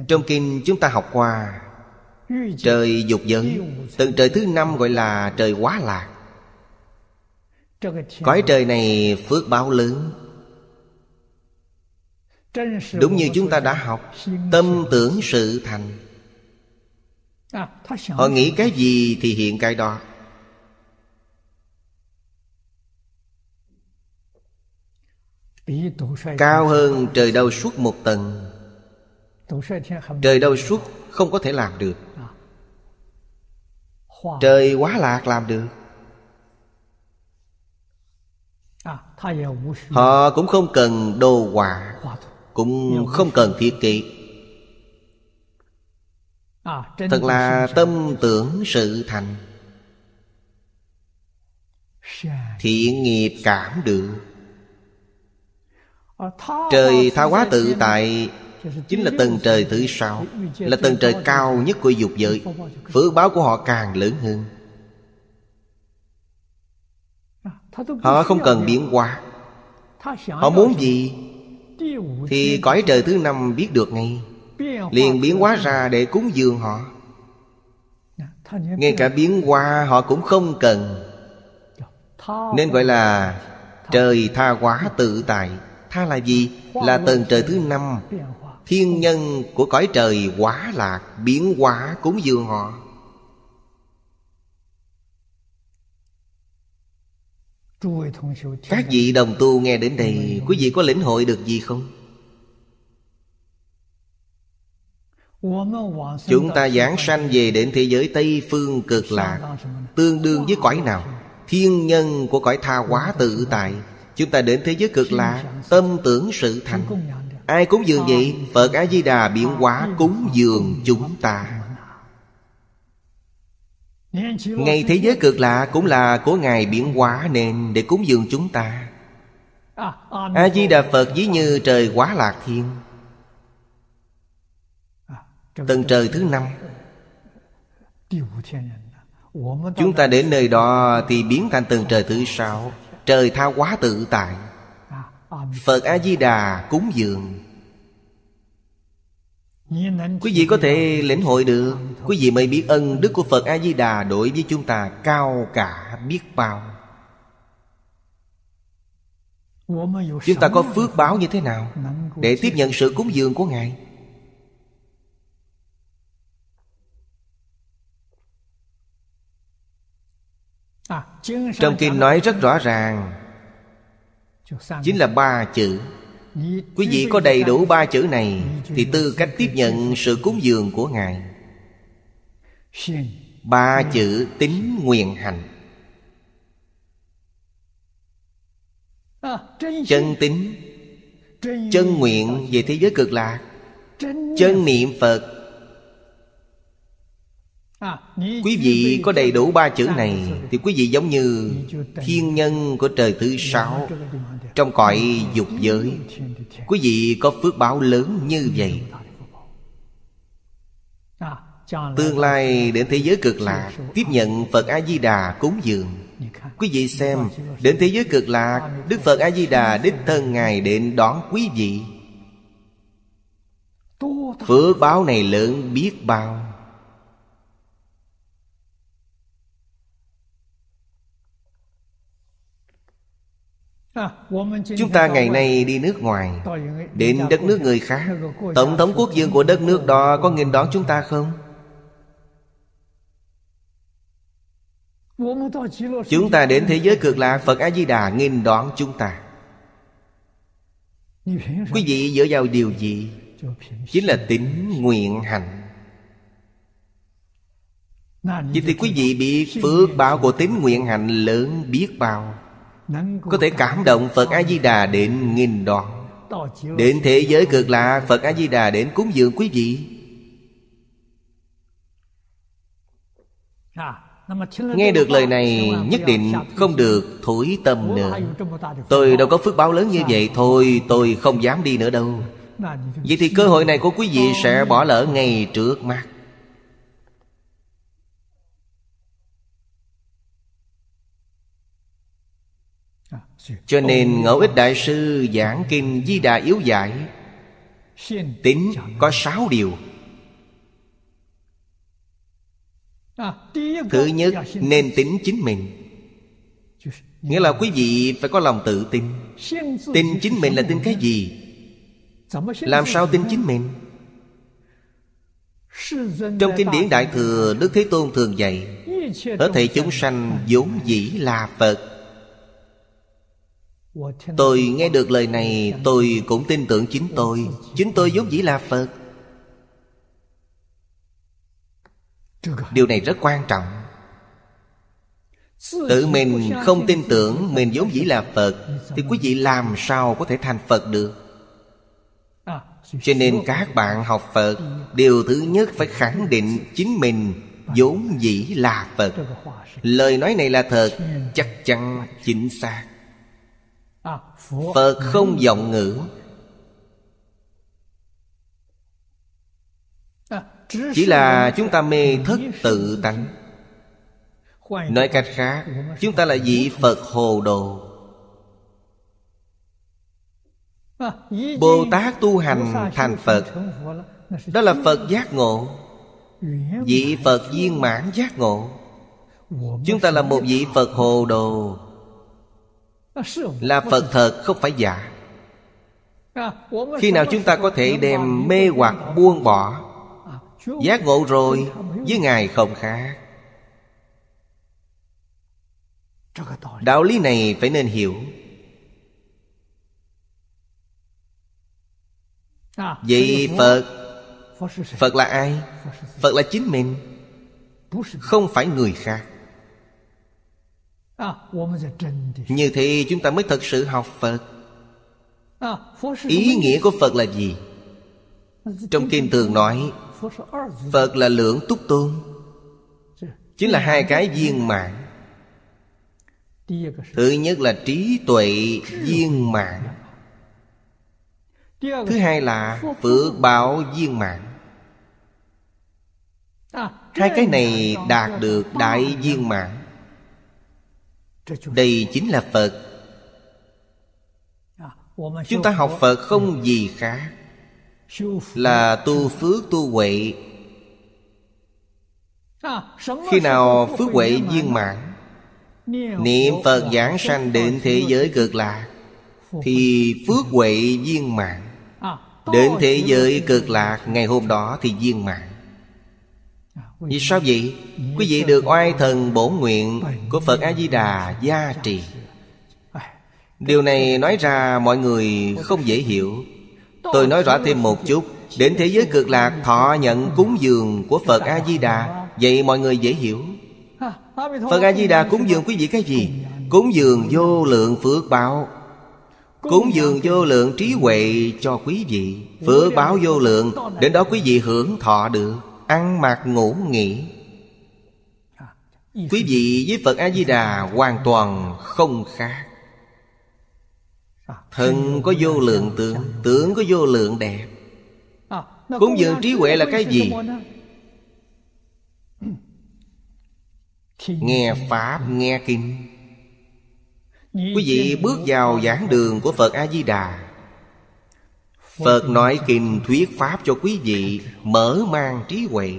Trong kinh chúng ta học qua Trời dục giới Từ trời thứ năm gọi là trời quá lạc Cõi trời này phước báo lớn đúng như chúng ta đã học tâm tưởng sự thành à, họ nghĩ cái gì thì hiện cái đó cao hơn trời đâu suốt một tầng trời đâu suốt không có thể làm được à. trời quá lạc làm được à, họ cũng không cần đồ họa cũng không cần thiết kỵ. À, thật là tâm tưởng sự thành thiện nghiệp cảm được ờ, trời tha hóa tự tại chính là tầng trời thứ sáu là tầng trời cao nhất của dục giới phước báo của họ càng lớn hơn à, họ không cần biến hóa họ muốn gì thì cõi trời thứ năm biết được ngay Liền biến hóa ra để cúng dường họ Ngay cả biến hóa họ cũng không cần Nên gọi là trời tha hóa tự tại Tha là gì? Là tầng trời thứ năm Thiên nhân của cõi trời quá lạc Biến hóa cúng dường họ Các vị đồng tu nghe đến đây Quý vị có lĩnh hội được gì không? Chúng ta giảng sanh về đến thế giới Tây Phương cực lạc Tương đương với cõi nào? Thiên nhân của cõi tha quá tự tại Chúng ta đến thế giới cực lạc Tâm tưởng sự thành Ai cúng dường vậy? Phật A-di-đà biến hóa cúng dường chúng ta Ngày thế giới cực lạ cũng là của Ngài biến hóa nên để cúng dường chúng ta A-di-đà Phật ví như trời quá lạc thiên Tầng trời thứ năm Chúng ta đến nơi đó thì biến thành tầng trời thứ sáu Trời tha quá tự tại Phật A-di-đà cúng dường Quý vị có thể lĩnh hội được Quý vị mới biết ân đức của Phật A-di-đà đối với chúng ta cao cả biết bao Chúng ta có phước báo như thế nào Để tiếp nhận sự cúng dường của Ngài Trong kinh nói rất rõ ràng Chính là ba chữ Quý vị có đầy đủ ba chữ này Thì tư cách tiếp nhận sự cúng dường của Ngài Ba chữ tính nguyện hành Chân tính Chân nguyện về thế giới cực lạc Chân niệm Phật À, quý vị có đầy đủ ba chữ này Thì quý vị giống như thiên nhân của trời thứ sáu Trong cõi dục giới Quý vị có phước báo lớn như vậy à, Tương lai đến thế giới cực lạc Tiếp nhận Phật A-di-đà cúng dường Quý vị xem Đến thế giới cực lạc Đức Phật A-di-đà đích thân Ngài đến đón quý vị Phước báo này lớn biết bao À, chúng ta ngày nay đi nước ngoài Đến đất nước người khác Tổng thống quốc dương của đất nước đó Có nghênh đón chúng ta không? Chúng ta đến thế giới cực lạc Phật A-di-đà nghênh đón chúng ta Quý vị dựa vào điều gì? Chính là tính nguyện hạnh Vậy thì quý vị bị phước báo của tính nguyện hạnh lớn biết bao có thể cảm động Phật A-di-đà đến nghìn đoạn Đến thế giới cực lạ Phật A-di-đà đến cúng dường quý vị dạ, Nghe được lời này nhất định không được thổi tâm nữa Tôi đâu có phước báo lớn như dạ. vậy Thôi tôi không dám đi nữa đâu dạ, Vậy thì cơ hội này của quý vị sẽ bỏ lỡ ngay trước mắt cho nên ngẫu ích đại sư giảng kinh di đà yếu giải tính có sáu điều thứ nhất nên tính chính mình nghĩa là quý vị phải có lòng tự tin tin chính mình là tin cái gì làm sao tin chính mình trong kinh điển đại thừa đức thế tôn thường dạy ở thầy chúng sanh vốn dĩ là phật Tôi nghe được lời này Tôi cũng tin tưởng chính tôi Chính tôi vốn dĩ là Phật Điều này rất quan trọng Tự mình không tin tưởng Mình vốn dĩ là Phật Thì quý vị làm sao có thể thành Phật được Cho nên các bạn học Phật Điều thứ nhất phải khẳng định Chính mình vốn dĩ là Phật Lời nói này là thật Chắc chắn chính xác À, phật không vọng ngữ à, chỉ là chúng ta mê thất tự tánh nói cách khác chúng ta là vị phật hồ đồ à, bồ tát tu hành thành phật đó là phật giác ngộ vị phật viên mãn giác ngộ chúng ta là một vị phật hồ đồ là phật thật không phải giả à, khi nào chúng ta có thể đem mê hoặc buông bỏ à, giác ngộ rồi với ngài không khác đạo lý này phải nên hiểu à, vậy phật phật là ai phật là chính mình không phải người khác như thế chúng ta mới thật sự học phật ý nghĩa của phật là gì trong kinh thường nói phật là lượng túc tôn chính là hai cái viên mạng thứ nhất là trí tuệ viên mạng thứ hai là phước báo viên mạng à, hai cái này đạt được đại viên mạng đây chính là phật chúng ta học phật không gì khác là tu phước tu huệ khi nào phước huệ viên mãn niệm phật giảng sanh đến thế giới cực lạc thì phước huệ viên mãn đến thế giới cực lạc ngày hôm đó thì viên mãn vì sao vậy? Quý vị được oai thần bổ nguyện Của Phật A-di-đà gia trì Điều này nói ra mọi người không dễ hiểu Tôi nói rõ thêm một chút Đến thế giới cực lạc thọ nhận cúng dường của Phật A-di-đà Vậy mọi người dễ hiểu Phật A-di-đà cúng dường quý vị cái gì? Cúng dường vô lượng phước báo Cúng dường vô lượng trí huệ cho quý vị Phước báo vô lượng Đến đó quý vị hưởng thọ được ăn mặc ngủ nghỉ Quý vị với Phật A-di-đà hoàn toàn không khác Thân có vô lượng tướng Tướng có vô lượng đẹp Cúng dường trí huệ là cái gì? Nghe Pháp, nghe Kinh Quý vị bước vào giảng đường của Phật A-di-đà Phật nói kinh thuyết pháp cho quý vị Mở mang trí huệ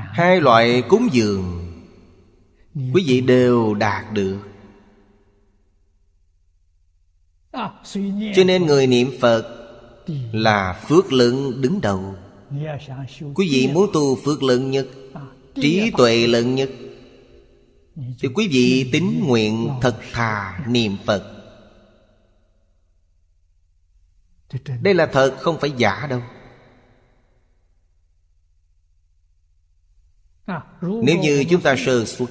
Hai loại cúng dường Quý vị đều đạt được Cho nên người niệm Phật Là phước lượng đứng đầu Quý vị muốn tu phước lượng nhất Trí tuệ lớn nhất Thì quý vị tính nguyện thật thà niệm Phật đây là thật không phải giả đâu à, nếu như chúng ta sơ xuất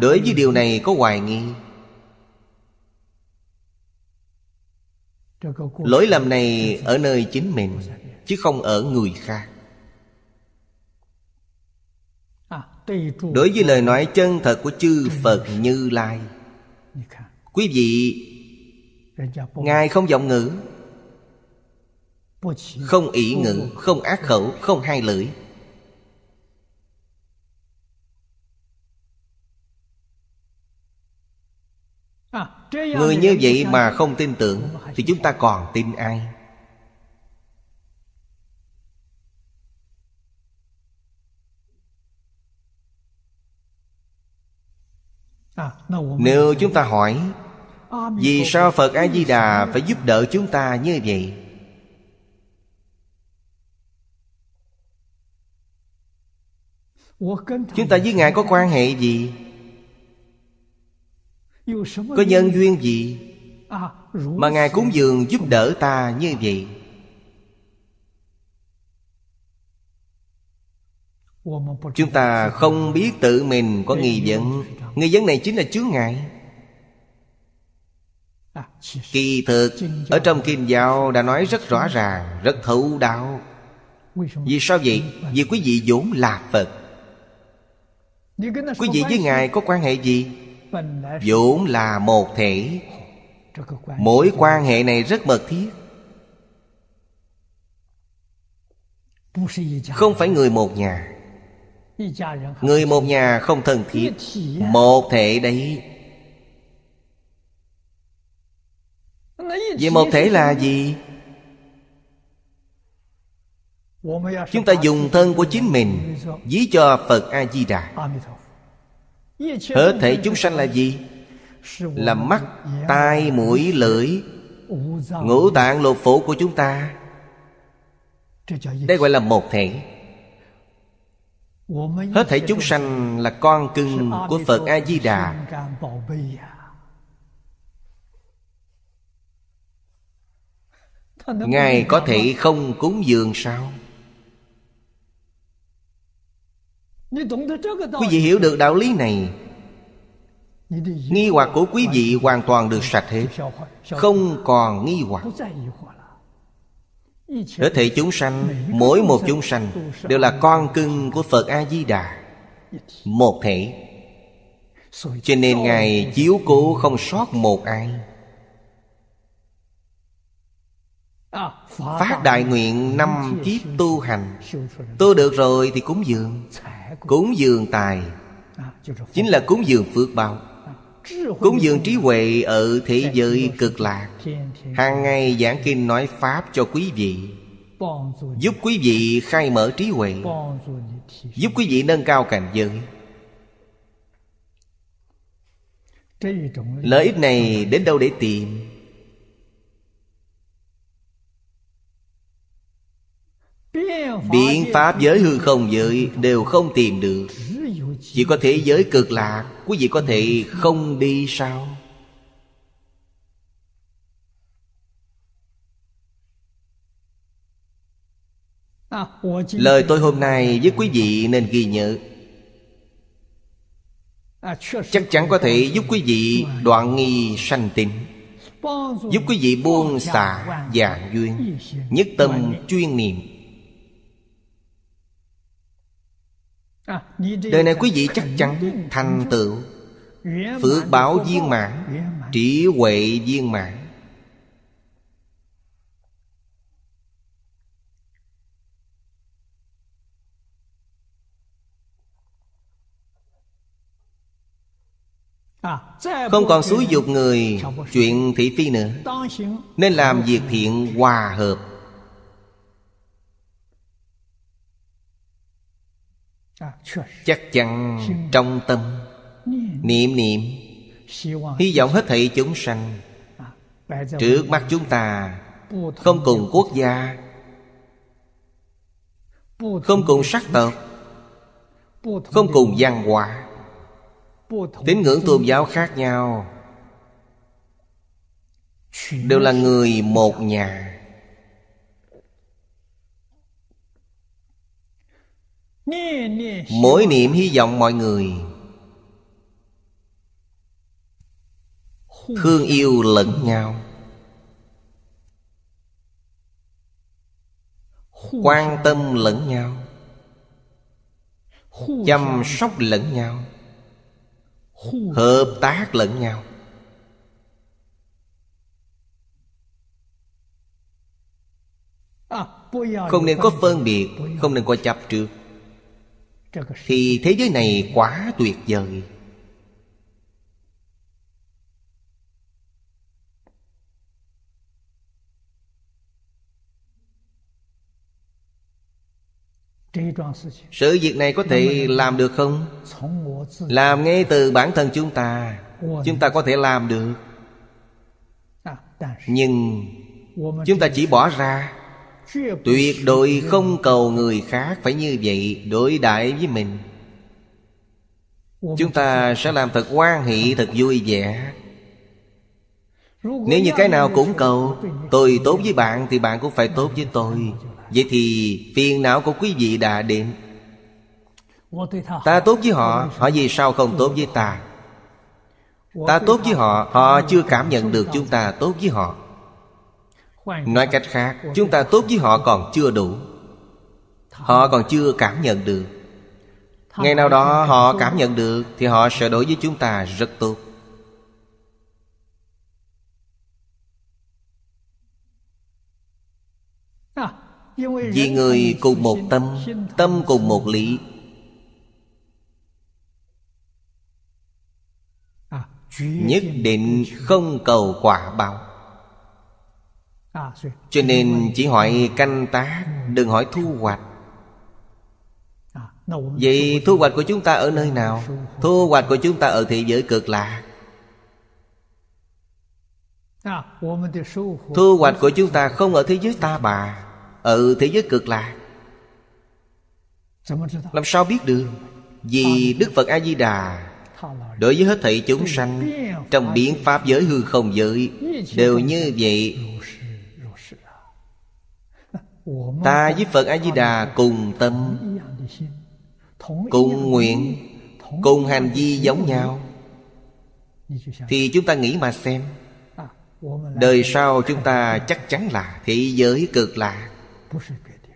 đối với điều này có hoài nghi lỗi lầm này ở nơi chính mình chứ không ở người khác à, đối với lời nói chân thật của chư phật như lai quý vị ngài không giọng ngữ không ỷ ngữ không ác khẩu không hai lưỡi à, người như vậy mà không tin tưởng thì chúng ta còn tin ai à, nếu chúng ta hỏi vì sao Phật A-di-đà phải giúp đỡ chúng ta như vậy? Chúng ta với Ngài có quan hệ gì? Có nhân duyên gì? Mà Ngài cúng dường giúp đỡ ta như vậy Chúng ta không biết tự mình có nghi vấn Nghi vấn này chính là chướng ngại Kỳ thực Ở trong Kim Giáo đã nói rất rõ ràng Rất thấu đạo Vì sao vậy? Vì quý vị vốn là Phật Quý vị với Ngài có quan hệ gì? vốn là một thể mỗi quan hệ này rất mật thiết không phải người một nhà người một nhà không thân thiết một thể đấy Vì một thể là gì? Chúng ta dùng thân của chính mình Ví cho Phật A-di-đà Hết thể chúng sanh là gì? Là mắt, tai, mũi, lưỡi Ngũ tạng lục phủ của chúng ta Đây gọi là một thể Hết thể chúng sanh là con cưng của Phật A-di-đà ngài có thể không cúng dường sao quý vị hiểu được đạo lý này nghi hoặc của quý vị hoàn toàn được sạch hết không còn nghi hoặc ở thể chúng sanh mỗi một chúng sanh đều là con cưng của phật a di đà một thể cho nên ngài chiếu cố không sót một ai Phát đại nguyện năm kiếp tu hành Tu được rồi thì cúng dường Cúng dường tài Chính là cúng dường phước bao, Cúng dường trí huệ ở thế giới cực lạc hàng ngày giảng kinh nói Pháp cho quý vị Giúp quý vị khai mở trí huệ Giúp quý vị nâng cao cảnh giới Lợi ích này đến đâu để tìm Biện pháp giới hư không giới đều không tìm được Chỉ có thế giới cực lạc Quý vị có thể không đi sao Lời tôi hôm nay với quý vị nên ghi nhớ Chắc chắn có thể giúp quý vị đoạn nghi sanh tịnh Giúp quý vị buông xả dạng duyên Nhất tâm chuyên niệm đời này quý vị chắc chắn thành tựu phước báo viên mãn trí huệ viên mãn Không còn xúi dục người Chuyện thị phi nữa Nên làm việc thiện hòa hợp chắc chắn trong tâm niệm niệm hy vọng hết thảy chúng sanh à, trước mắt chúng ta không cùng quốc gia không cùng sắc tộc không cùng văn hóa tín ngưỡng tôn giáo khác nhau đều là người một nhà mỗi niệm hy vọng mọi người thương yêu lẫn nhau quan tâm lẫn nhau chăm sóc lẫn nhau hợp tác lẫn nhau à, không nên có phân biệt không nên có chấp trước thì thế giới này quá tuyệt vời sự việc này có thể làm được không làm ngay từ bản thân chúng ta chúng ta có thể làm được nhưng chúng ta chỉ bỏ ra tuyệt đối không cầu người khác phải như vậy đối đại với mình chúng ta sẽ làm thật quan hỷ thật vui vẻ nếu như cái nào cũng cầu Tôi tốt với bạn thì bạn cũng phải tốt với tôi Vậy thì phiền não của quý vị đã đến Ta tốt với họ Họ vì sao không tốt với ta Ta tốt với họ Họ chưa cảm nhận được chúng ta tốt với họ nói cách khác chúng ta tốt với họ còn chưa đủ họ còn chưa cảm nhận được ngày nào đó họ cảm nhận được thì họ sẽ đối với chúng ta rất tốt à, vì người cùng một tâm tâm cùng một lý à, nhất định không cầu quả báo cho nên chỉ hỏi canh tác Đừng hỏi thu hoạch Vậy thu hoạch của chúng ta ở nơi nào? Thu hoạch của chúng ta ở thế giới cực lạc Thu hoạch của chúng ta không ở thế giới ta bà Ở thế giới cực lạc Làm sao biết được Vì Đức Phật A-di-đà Đối với hết thảy chúng sanh Trong biến pháp giới hư không giới Đều như vậy Ta với Phật A-di-đà cùng tâm Cùng nguyện Cùng hành vi giống nhau Thì chúng ta nghĩ mà xem Đời sau chúng ta chắc chắn là Thế giới cực lạ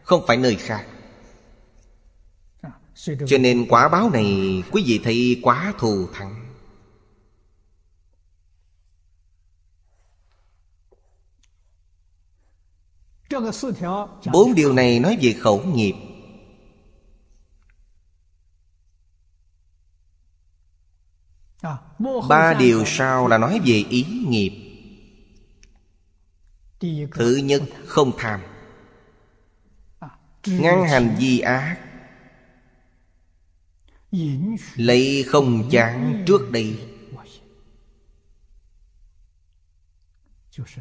Không phải nơi khác Cho nên quả báo này Quý vị thấy quá thù thắng Bốn điều này nói về khẩu nghiệp à, Ba điều sau là nói về ý nghiệp Thứ nhất không tham à, Ngăn hành vi ác Lấy không chán trước đây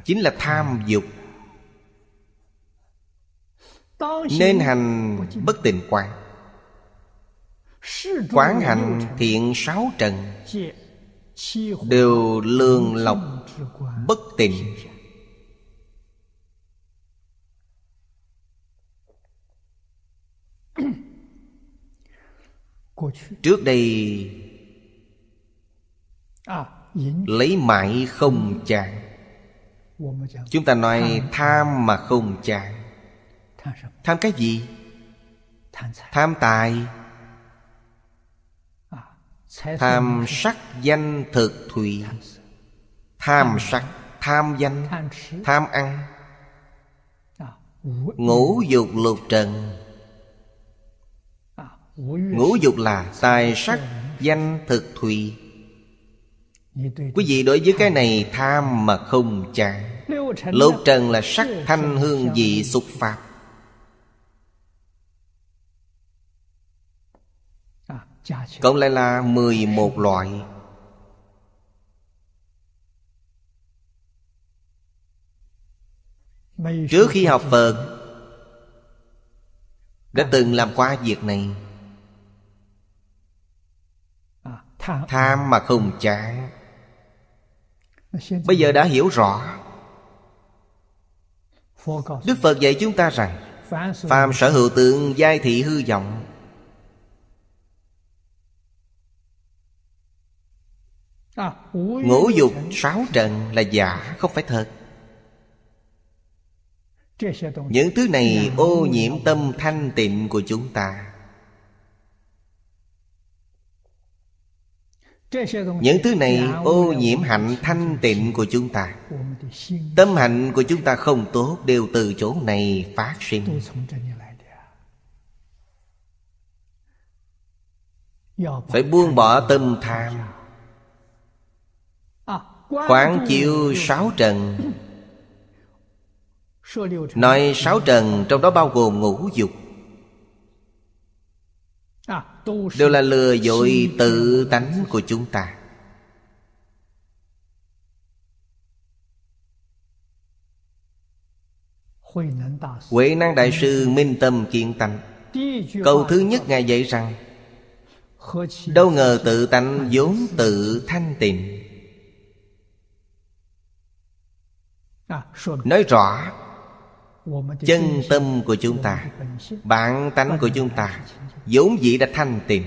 Chính là tham dục nên hành bất tình quan, Quán hành thiện sáu trần Đều lương lọc bất tình Trước đây à, Lấy mãi không chàng, Chúng ta nói tham mà không chàng. Tham cái gì? Tham tài Tham à, sắc danh thực thụy Tham sắc Tham danh Tham ăn à, Ngũ dục lục trần à, Ngũ dục là tài sắc danh thực thụy Quý vị đối với cái này tham mà không chán Lục trần là sắc thanh hương vị xúc pháp Cộng lại là 11 loại Trước khi học Phật Đã từng làm qua việc này à, Tham mà không chán Bây giờ đã hiểu rõ Đức Phật dạy chúng ta rằng Phàm sở hữu tượng giai thị hư vọng Ngũ dục sáu trần là giả không phải thật Những thứ này ô nhiễm tâm thanh tịnh của chúng ta Những thứ này ô nhiễm hạnh thanh tịnh của chúng ta Tâm hạnh của chúng ta không tốt Đều từ chỗ này phát sinh Phải buông bỏ tâm tham Quán chiếu sáu trần Nói sáu trần trong đó bao gồm ngũ dục à, Đều là lừa dội tự tánh của chúng ta Huệ năng đại sư minh tâm kiên tánh Câu thứ nhất Ngài dạy rằng Đâu ngờ tự tánh vốn tự thanh tịnh À, nói rõ chân tâm của chúng ta bản tánh của chúng ta vốn dĩ đã thanh tịnh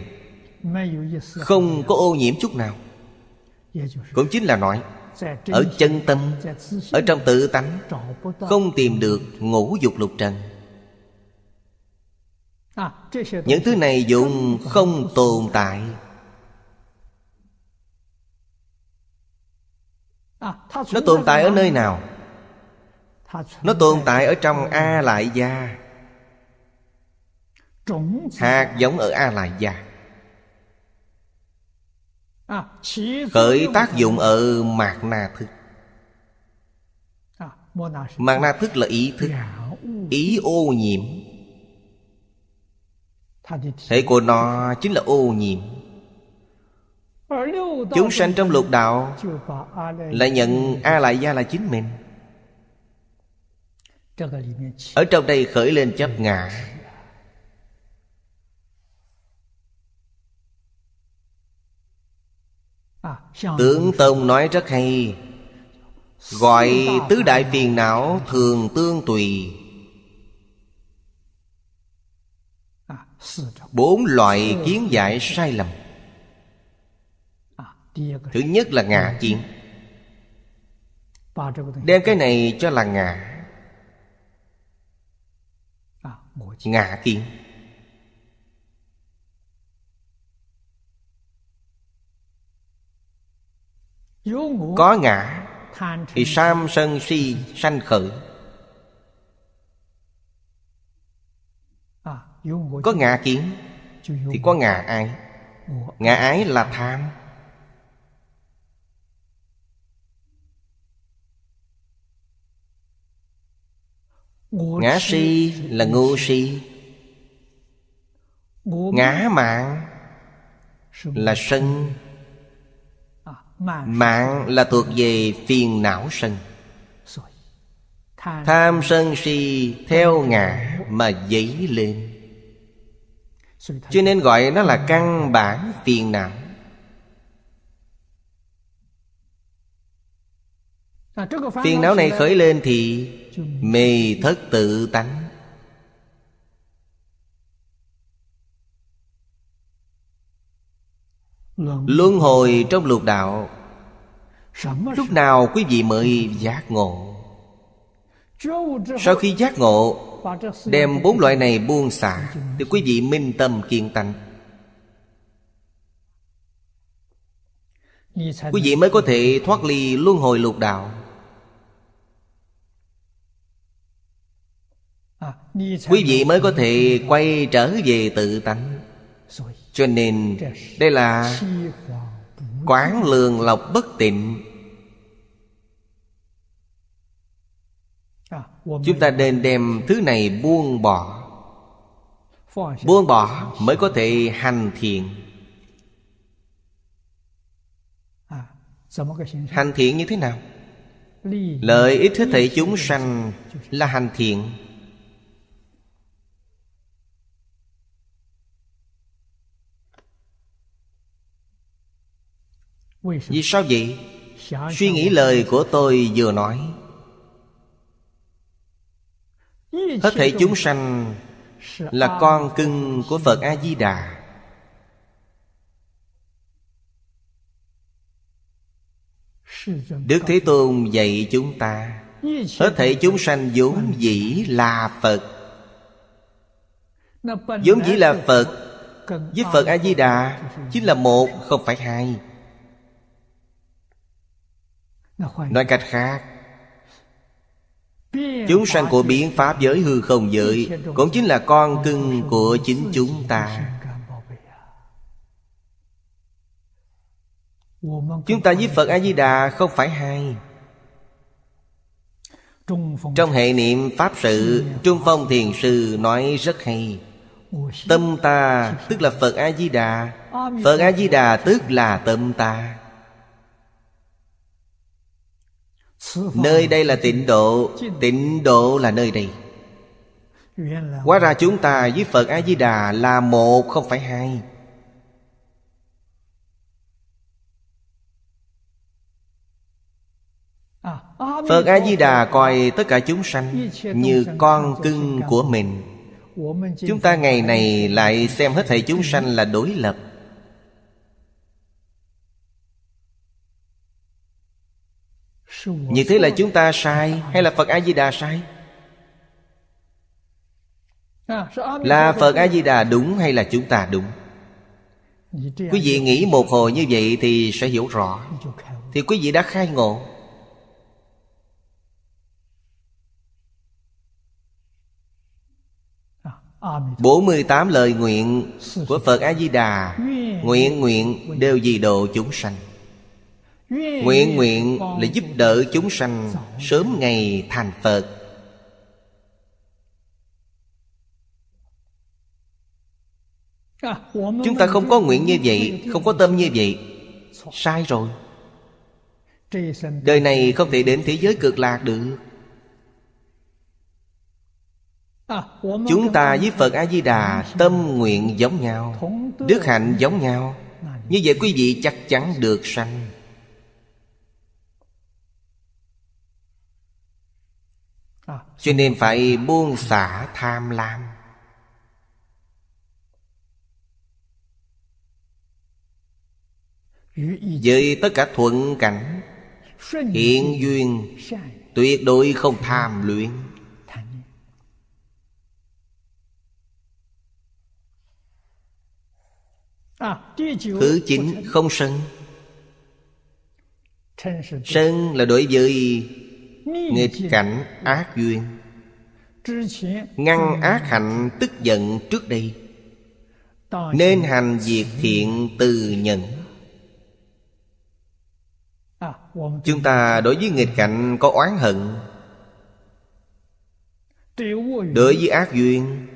không có ô nhiễm chút nào cũng chính là nói ở chân tâm ở trong tự tánh không tìm được ngũ dục lục trần à, những thứ này dụng không tồn tại à, nó tồn tại ở nơi nào nó tồn tại ở trong a lại gia hạt giống ở a lại gia khởi tác dụng ở mạc na thức mạc na thức là ý thức ý ô nhiễm thể của nó chính là ô nhiễm chúng sanh trong lục đạo lại nhận a lại gia là chính mình ở trong đây khởi lên chấp ngã à, tướng Tông nói rất hay Gọi tứ đại phiền não thường tương tùy à, Bốn loại kiến giải sai lầm à, Thứ nhất là ngã kiến Đem cái này cho là ngã ngã kiến có ngã thì sam sân si sanh khởi có ngã kiến thì có ngã ái ngã ái là tham Ngã si là ngu si Ngã mạng là sân à, Mạng là thuộc về phiền não sân Tham sân si theo ngã mà dấy lên Cho nên gọi nó là căn bản phiền não à, Phiền não này khởi lên thì mê thất tự tánh luân hồi trong lục đạo lúc nào quý vị mới giác ngộ sau khi giác ngộ đem bốn loại này buông xả thì quý vị minh tâm kiên tánh quý vị mới có thể thoát ly luân hồi lục đạo quý vị mới có thể quay trở về tự tánh cho nên đây là quán lường lọc bất tịnh à, chúng ta nên đem thứ này buông bỏ buông bỏ mới có thể hành thiện à, hành thiện như thế nào lợi ích thế thể chúng sanh là hành thiện Vì sao vậy? Suy nghĩ lời của tôi vừa nói Hết thể chúng sanh Là con cưng của Phật A-di-đà Đức Thế Tôn dạy chúng ta Hết thể chúng sanh vốn dĩ là Phật vốn dĩ là Phật Với Phật A-di-đà Chính là một không phải hai Nói cách khác Chúng sanh của biến pháp giới hư không giới Cũng chính là con cưng của chính chúng ta Chúng ta với Phật A-di-đà không phải hai Trong hệ niệm Pháp sự Trung Phong Thiền Sư nói rất hay Tâm ta tức là Phật A-di-đà Phật A-di-đà tức là tâm ta Nơi đây là tịnh độ Tịnh độ là nơi đây Hóa ra chúng ta với Phật A-di-đà là một không phải hai Phật A-di-đà coi tất cả chúng sanh Như con cưng của mình Chúng ta ngày này lại xem hết thảy chúng sanh là đối lập như thế là chúng ta sai hay là phật a di đà sai là phật a di đà đúng hay là chúng ta đúng quý vị nghĩ một hồi như vậy thì sẽ hiểu rõ thì quý vị đã khai ngộ bốn mươi tám lời nguyện của Phật A Di Đà Nguyện nguyện đều vì độ chúng sanh Nguyện nguyện là giúp đỡ chúng sanh Sớm ngày thành Phật Chúng ta không có nguyện như vậy Không có tâm như vậy Sai rồi Đời này không thể đến thế giới cực lạc được Chúng ta với Phật A-di-đà Tâm nguyện giống nhau Đức hạnh giống nhau Như vậy quý vị chắc chắn được sanh cho nên phải buông xả tham lam với tất cả thuận cảnh hiện duyên tuyệt đối không tham luyện thứ chín không sân sân là đối với nghịch cảnh ác duyên Ngăn ác hạnh tức giận trước đây Nên hành việc thiện từ nhận Chúng ta đối với nghịch cảnh có oán hận Đối với ác duyên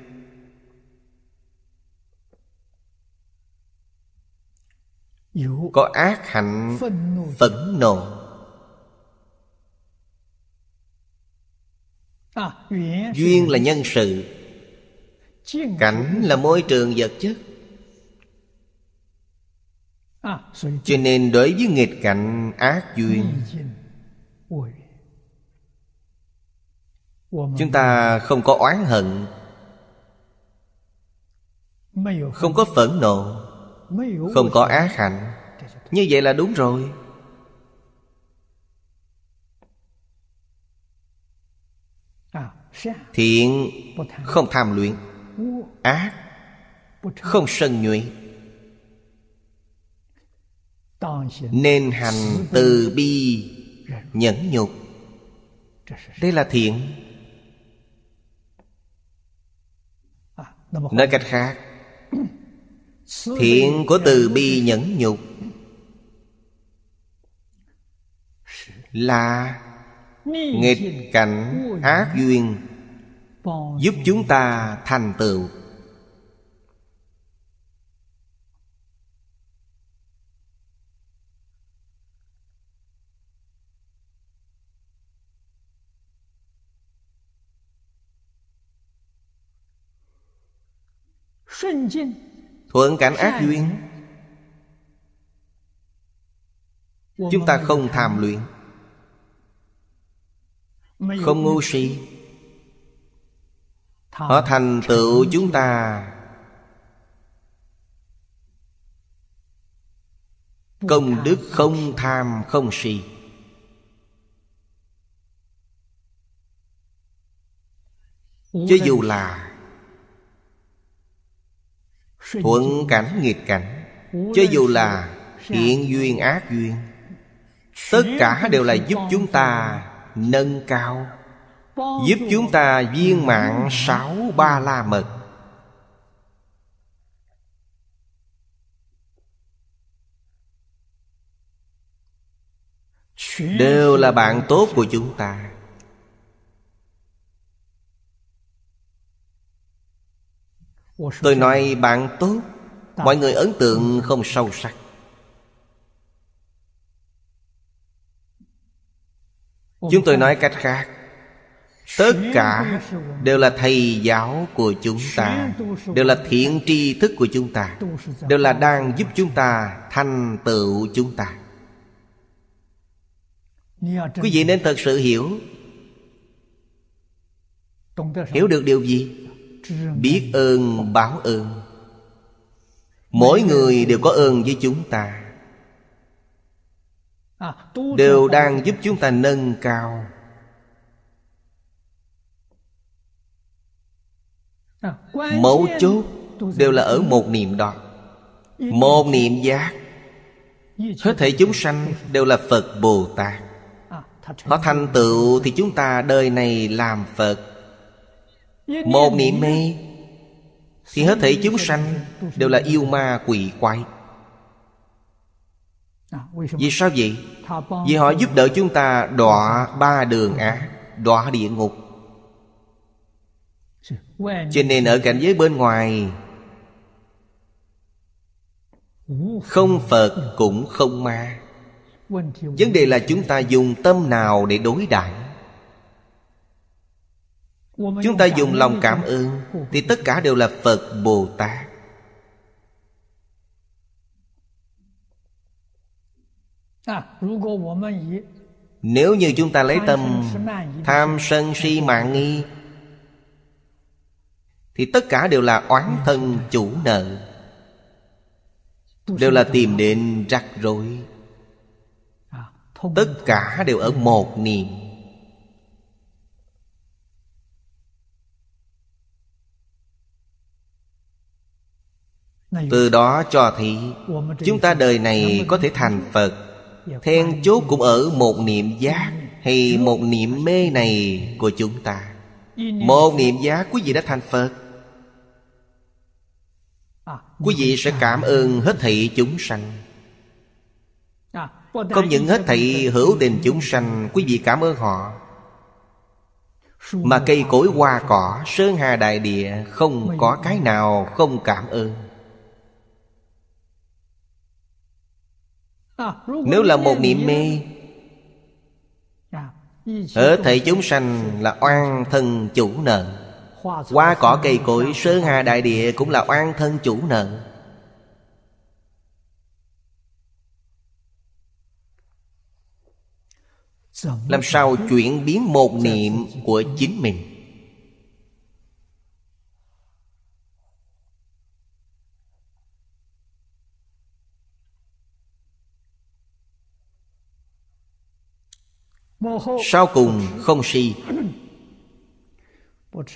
Có ác hạnh Phẫn nộ À, duyên là nhân sự cảnh là môi trường vật chất à, cho nên đối với nghịch cảnh ác duyên chúng ta không có oán hận không có phẫn nộ không có ác hạnh như vậy là đúng rồi thiện không tham luyện ác không sân nhuệ nên hành từ bi nhẫn nhục đây là thiện nói cách khác thiện của từ bi nhẫn nhục là nghịch cảnh ác duyên giúp chúng ta thành tựu thuận cảnh ác duyên chúng ta không tham luyện không ngu si Họ thành tựu chúng ta Công đức không tham không si Chứ dù là Thuận cảnh nghịch cảnh Chứ dù là Hiện duyên ác duyên Tất cả đều là giúp chúng ta Nâng cao giúp chúng ta viên mạng sáu ba la mật đều là bạn tốt của chúng ta tôi nói bạn tốt mọi người ấn tượng không sâu sắc chúng tôi nói cách khác tất cả đều là thầy giáo của chúng ta đều là thiện tri thức của chúng ta đều là đang giúp chúng ta thành tựu chúng ta quý vị nên thật sự hiểu hiểu được điều gì biết ơn báo ơn mỗi người đều có ơn với chúng ta đều đang giúp chúng ta nâng cao mấu chốt đều là ở một niệm đó một niệm giác hết thể chúng sanh đều là phật bồ tát à, họ thành tựu thì chúng ta đời này làm phật một niệm mê thì hết thể chúng sanh đều là yêu ma quỷ quái à, vì sao vậy? Vì họ giúp đỡ chúng ta đọa ba đường ác Đọa địa ngục cho nên ở cảnh giới bên ngoài không phật cũng không ma vấn đề là chúng ta dùng tâm nào để đối đại chúng ta dùng lòng cảm ơn thì tất cả đều là phật bồ tát à, nếu như chúng ta lấy tâm tham sân si mạng nghi thì tất cả đều là oán dạ, thân dạ. chủ nợ đều là tìm đến rắc rối à, tất cả đều ở một niệm từ đó cho thấy chúng ta đời này có thể thành phật dạ, then chốt cũng ở một niệm giác ừ. hay một niệm mê này của chúng ta một niệm giác quý vị đã thành phật quý vị sẽ cảm ơn hết thị chúng sanh không những hết thị hữu tình chúng sanh quý vị cảm ơn họ mà cây cối hoa cỏ sơn hà đại địa không có cái nào không cảm ơn nếu là một niệm mê hết thị chúng sanh là oan thân chủ nợ Hoa cỏ cây cối sơn hà đại địa Cũng là oan thân chủ nợ Làm sao chuyển biến một niệm của chính mình Sau cùng không si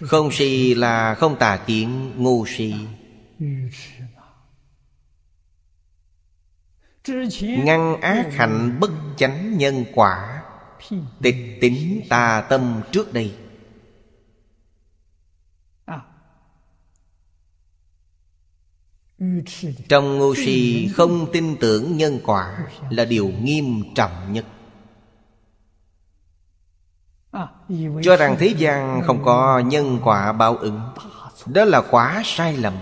không si là không tà kiến ngu si Ngăn ác hạnh bất chánh nhân quả Tịch tính tà tâm trước đây à. Trong ngu si không tin tưởng nhân quả Là điều nghiêm trọng nhất À, Cho rằng thế gian không có nhân quả báo ứng Đó là quá sai lầm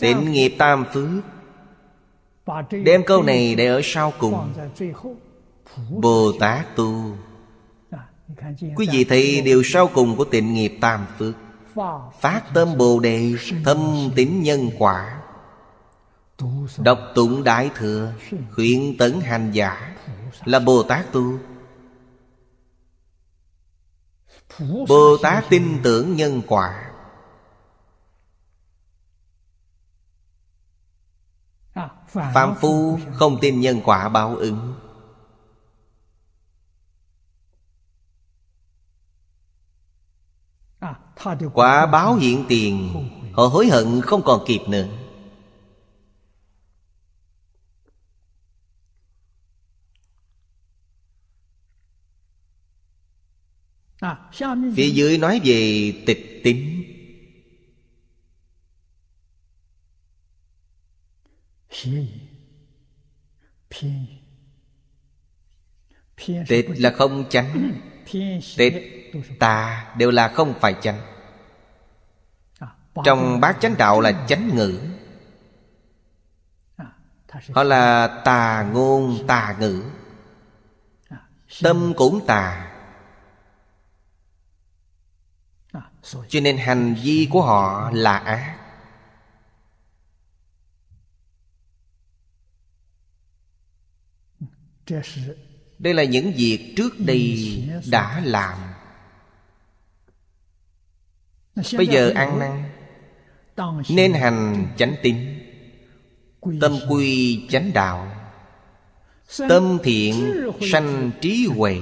Tịnh nghiệp tam phước Đem câu này để ở sau cùng Bồ Tát tu Quý vị thấy điều sau cùng của tịnh nghiệp tam phước Phát tâm Bồ Đề Thâm tín nhân quả Đọc tụng Đại Thừa Khuyên tấn hành giả là bồ tát tu bồ tát tin tưởng nhân quả à, Phạm phu không tin nhân quả báo ứng à, Quả báo hiện tiền Họ hối hận không còn kịp nữa À, Phía dưới nói về tịch tín Tịch là không chánh ừ, Tịch tà đều là không phải chánh à, Trong bát chánh đạo là chánh ngữ à, Họ là tà ngôn tà ngữ Tâm cũng tà cho nên hành vi của họ là ác đây là những việc trước đây đã làm bây giờ ăn năn nên hành chánh tín tâm quy chánh đạo tâm thiện sanh trí huệ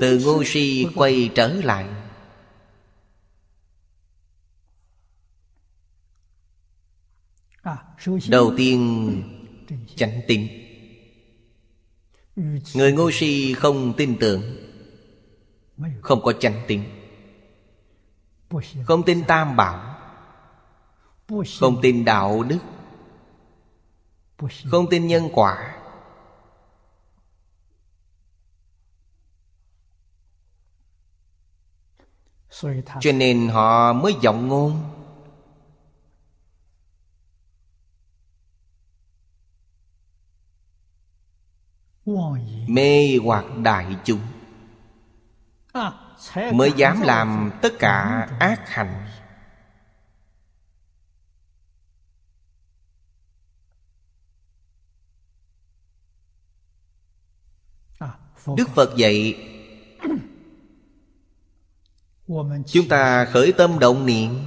Từ ngu si quay trở lại Đầu tiên chánh tín Người ngu si không tin tưởng Không có chánh tín Không tin tam bảo Không tin đạo đức Không tin nhân quả cho nên họ mới giọng ngôn mê hoặc đại chúng à, mới dám làm tất cả ác hành à, đức phật dạy chúng ta khởi tâm động niệm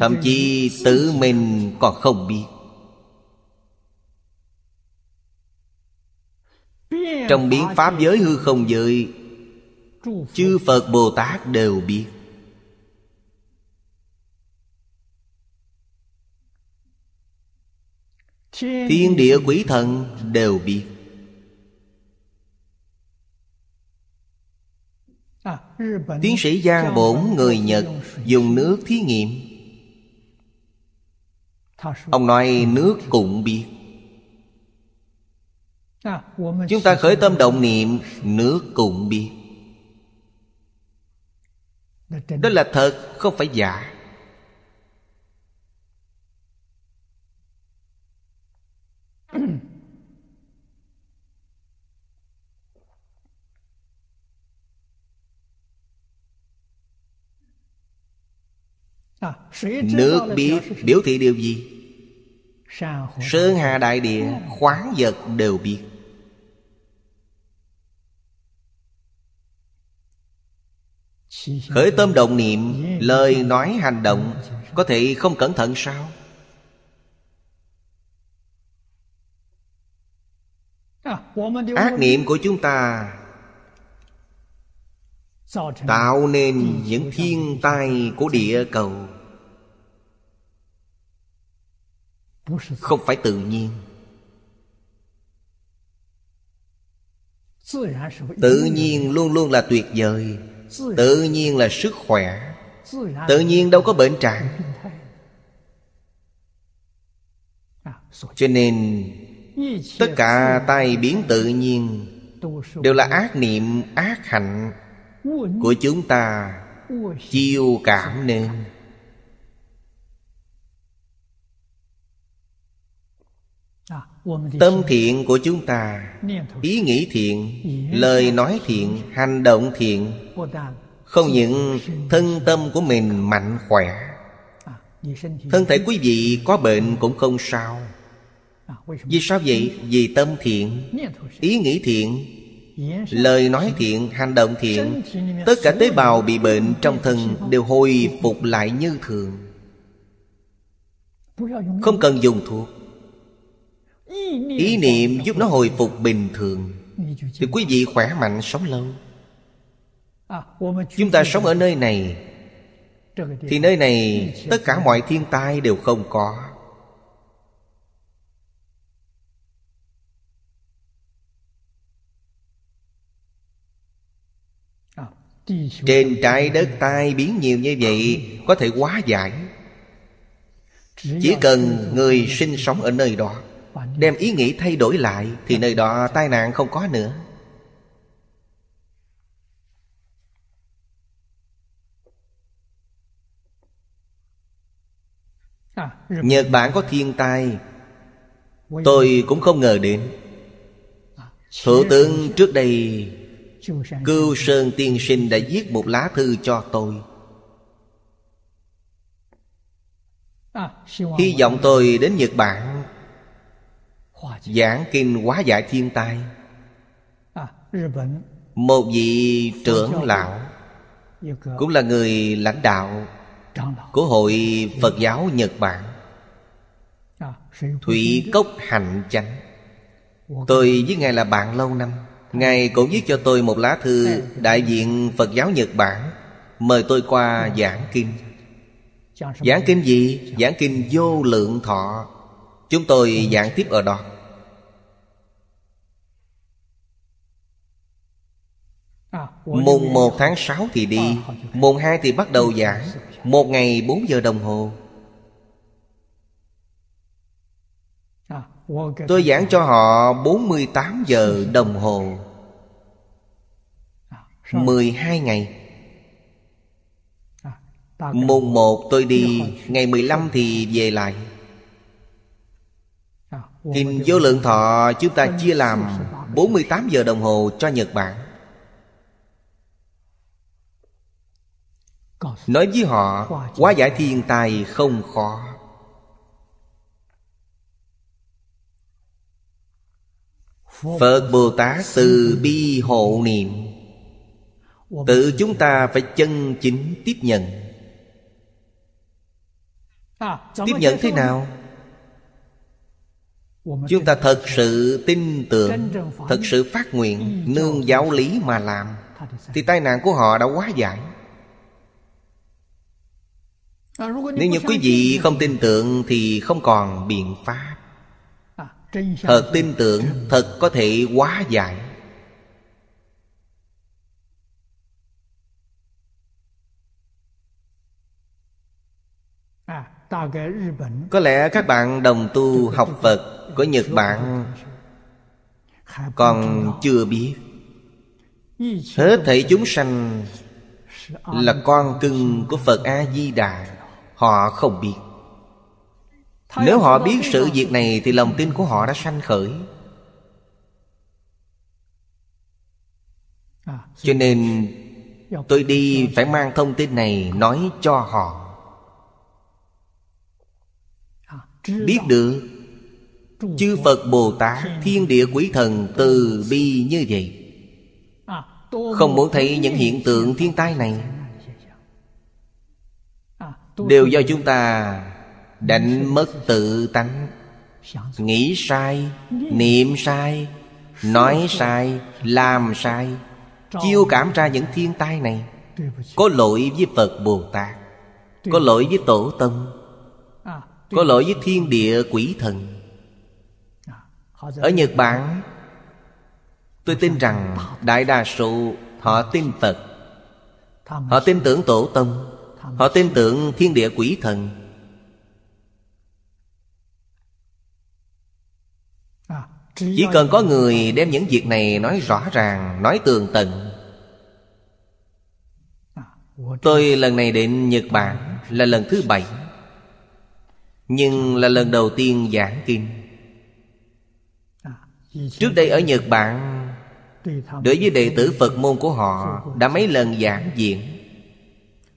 thậm chí tự mình còn không biết trong biến pháp giới hư không giới chư phật bồ tát đều biết Thiên địa quỷ thần đều biết à, Tiến sĩ Giang Bổn người Nhật dùng nước thí nghiệm Ông nói à, nước cũng biết Chúng ta khởi tâm động niệm Nước cũng biết Đó là thật không phải giả Nước biết biểu thị điều gì? Sơn hà đại địa khoáng vật đều biết Khởi tâm động niệm Lời nói hành động Có thể không cẩn thận sao à, Ác niệm của chúng ta Tạo nên những thiên tai của địa cầu không phải tự nhiên tự nhiên luôn luôn là tuyệt vời tự nhiên là sức khỏe tự nhiên đâu có bệnh trạng cho nên tất cả tai biến tự nhiên đều là ác niệm ác hạnh của chúng ta chiêu cảm nên Tâm thiện của chúng ta Ý nghĩ thiện Lời nói thiện Hành động thiện Không những thân tâm của mình mạnh khỏe à, Thân thể quý vị có bệnh cũng không sao à, Vì sao vậy? Vì tâm thiện Ý nghĩ thiện Lời nói thiện, hành động thiện Tất cả tế bào bị bệnh trong thân Đều hồi phục lại như thường Không cần dùng thuốc ý niệm giúp nó hồi phục bình thường thì quý vị khỏe mạnh sống lâu à, chúng ta sống ở nơi này thì nơi này tất cả mọi thiên tai đều không có à, trên trái đất tai biến nhiều như vậy à, có thể quá giải chỉ cần người sinh sống ở nơi đó đem ý nghĩ thay đổi lại thì nơi đó tai nạn không có nữa Nhật Bản có thiên tai Tôi cũng không ngờ đến Thủ tướng trước đây Cưu Sơn Tiên Sinh đã viết một lá thư cho tôi Hy vọng tôi đến Nhật Bản Giảng kinh hóa giải thiên tai Một vị trưởng lão Cũng là người lãnh đạo Của hội Phật giáo Nhật Bản Thủy Cốc Hạnh Chánh Tôi với Ngài là bạn lâu năm Ngài cũng viết cho tôi một lá thư Đại diện Phật giáo Nhật Bản Mời tôi qua giảng kinh Giảng kinh gì? Giảng kinh vô lượng thọ Chúng tôi giảng tiếp ở đó Mùng 1 tháng 6 thì đi Mùng 2 thì bắt đầu giảng Một ngày 4 giờ đồng hồ à, Tôi giảng cho họ 48 giờ đồng hồ 12 à, ngày à, Mùng 1 tôi đi Ngày 15 thì về lại Kinh vô lượng thọ chúng ta chia làm 48 giờ đồng hồ cho Nhật Bản nói với họ quá giải thiên tai không khó phật bồ tát từ bi hộ niệm tự chúng ta phải chân chính tiếp nhận tiếp nhận thế nào chúng ta thật sự tin tưởng thật sự phát nguyện nương giáo lý mà làm thì tai nạn của họ đã quá giải À, Nếu như quý vị không tin tưởng Thì không còn biện pháp à, Thật tin tưởng Thật có thể quá giải à, Có lẽ các bạn đồng tu học Phật Của Nhật Bản Còn chưa biết Hết thể chúng sanh Là con cưng của Phật A-di-đà Họ không biết Nếu họ biết sự việc này Thì lòng tin của họ đã sanh khởi à, Cho nên tôi đi dạ. phải mang thông tin này nói cho họ à, Biết được Chư Phật Bồ Tát Thiên địa quý thần từ bi như vậy à, Không muốn thấy những hiện tượng thiên tai này đều do chúng ta đánh mất tự tánh nghĩ sai niệm sai nói sai làm sai chiêu cảm ra những thiên tai này có lỗi với phật bồ tát có lỗi với tổ tâm à, có lỗi với thiên địa quỷ thần à, ở nhật bản tôi tin rằng đại đa số họ tin phật họ tin tưởng tổ tông Họ tin tưởng thiên địa quỷ thần Chỉ cần có người đem những việc này nói rõ ràng, nói tường tận Tôi lần này đến Nhật Bản là lần thứ bảy Nhưng là lần đầu tiên giảng kinh Trước đây ở Nhật Bản Đối với đệ tử Phật môn của họ Đã mấy lần giảng diện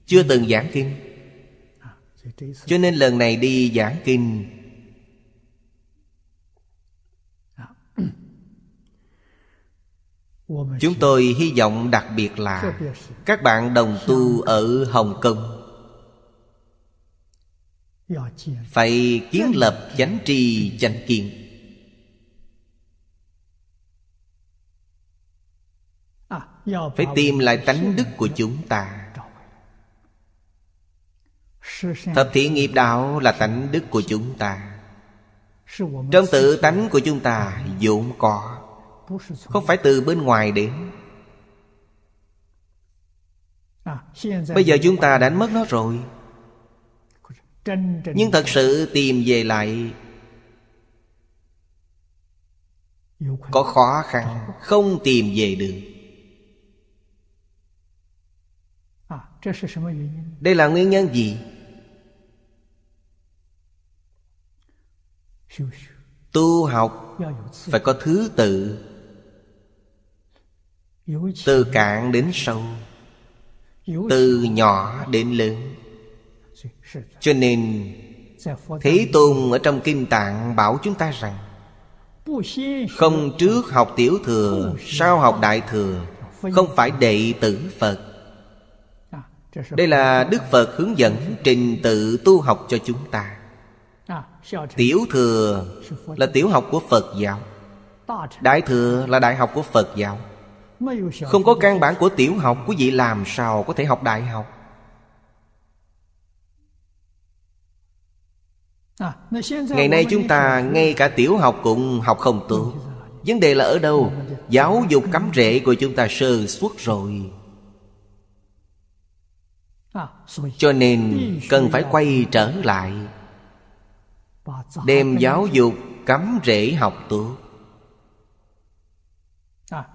chưa từng giảng kinh Cho nên lần này đi giảng kinh Chúng tôi hy vọng đặc biệt là Các bạn đồng tu ở Hồng Kông Phải kiến lập chánh tri chánh kiến Phải tìm lại tánh đức của chúng ta Thập thiện nghiệp đạo là tánh đức của chúng ta Trong tự tánh của chúng ta vốn có Không phải từ bên ngoài đến à, Bây giờ chúng ta đánh mất nó rồi Nhưng thật sự tìm về lại Có khó khăn Không tìm về được à, Đây là nguyên nhân gì? tu học phải có thứ tự từ cạn đến sâu từ nhỏ đến lớn cho nên thế tôn ở trong kinh tạng bảo chúng ta rằng không trước học tiểu thừa sau học đại thừa không phải đệ tử phật đây là đức phật hướng dẫn trình tự tu học cho chúng ta tiểu thừa là tiểu học của phật giáo đại thừa là đại học của phật giáo không có căn bản của tiểu học quý vị làm sao có thể học đại học ngày nay chúng ta ngay cả tiểu học cũng học không tốt vấn đề là ở đâu giáo dục cắm rễ của chúng ta sơ suất rồi à, cho nên cần phải quay trở lại đem giáo dục cắm rễ học tu à,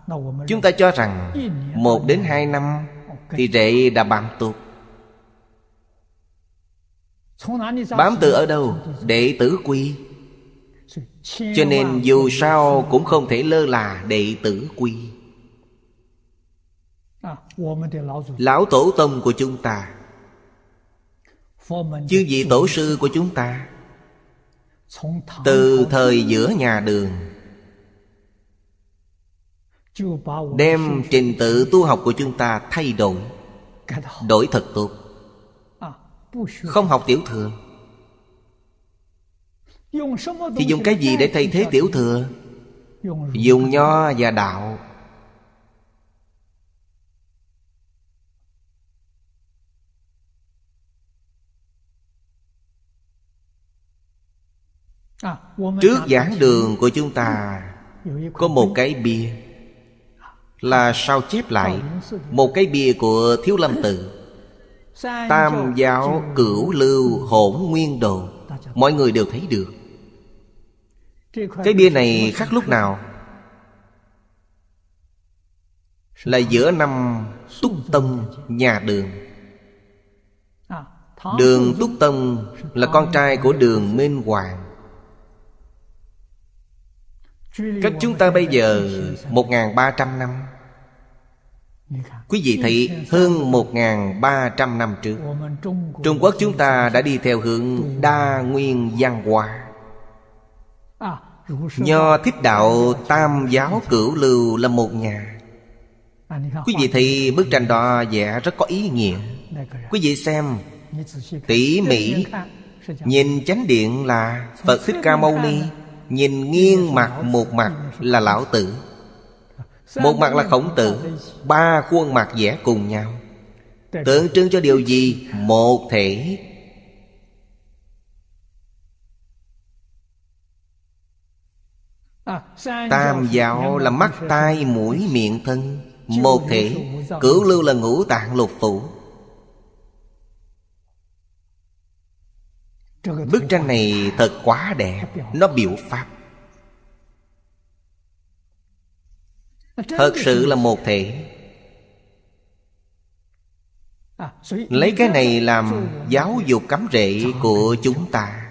chúng ta cho rằng một đến hai năm thì rễ đã bám tục bám từ ở đâu đệ tử quy cho nên dù sao cũng không thể lơ là đệ tử quy à, lão tổ tông của chúng ta chư vị tổ sư của chúng ta từ thời giữa nhà đường đem trình tự tu học của chúng ta thay đổi đổi thật tốt à, không học tiểu thừa thì dùng cái gì để thay thế tiểu thừa dùng nho và đạo À, Trước giảng đường của chúng ta Có một cái bia Là sao chép lại Một cái bia của Thiếu Lâm Tự Tam giáo cửu lưu hỗn nguyên đồ Mọi người đều thấy được Cái bia này khắc lúc nào Là giữa năm Túc Tông nhà đường Đường Túc Tông là con trai của đường Minh Hoàng Cách chúng ta bây giờ 1.300 năm Quý vị thấy hơn 1.300 năm trước Trung Quốc chúng ta đã đi theo hướng đa nguyên văn hóa Nho thích đạo tam giáo cửu lưu là một nhà Quý vị thấy bức tranh đó vẽ rất có ý nghĩa Quý vị xem Tỉ mỉ Nhìn chánh điện là Phật Thích Ca Mâu Ni Nhìn nghiêng mặt một mặt là lão tử Một mặt là khổng tử Ba khuôn mặt vẽ cùng nhau Tượng trưng cho điều gì? Một thể Tam giáo là mắt tai mũi miệng thân Một thể Cửu lưu là ngũ tạng lục phủ Bức tranh này thật quá đẹp Nó biểu pháp à, Thật sự là một thể Lấy cái này làm giáo dục cấm rễ của chúng ta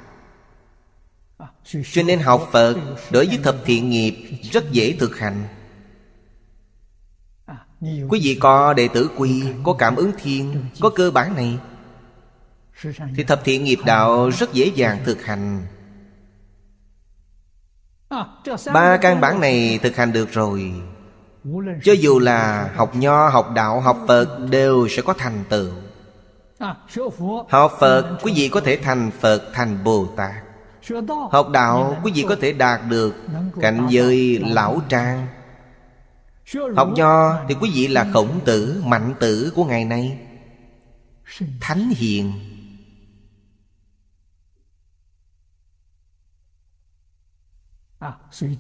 à, Cho nên học Phật Đối với thập thiện nghiệp Rất dễ thực hành à, Quý vị có đệ tử quy Có cảm ứng thiên Có cơ bản này thì thập thiện nghiệp đạo rất dễ dàng thực hành à, ba căn bản này thực hành được rồi cho dù là học nho học đạo học phật đều sẽ có thành tựu à, học phật quý vị có thể thành phật thành bồ tát học đạo quý vị có thể đạt được cảnh giới lão trang học nho thì quý vị là khổng tử mạnh tử của ngày nay thánh hiền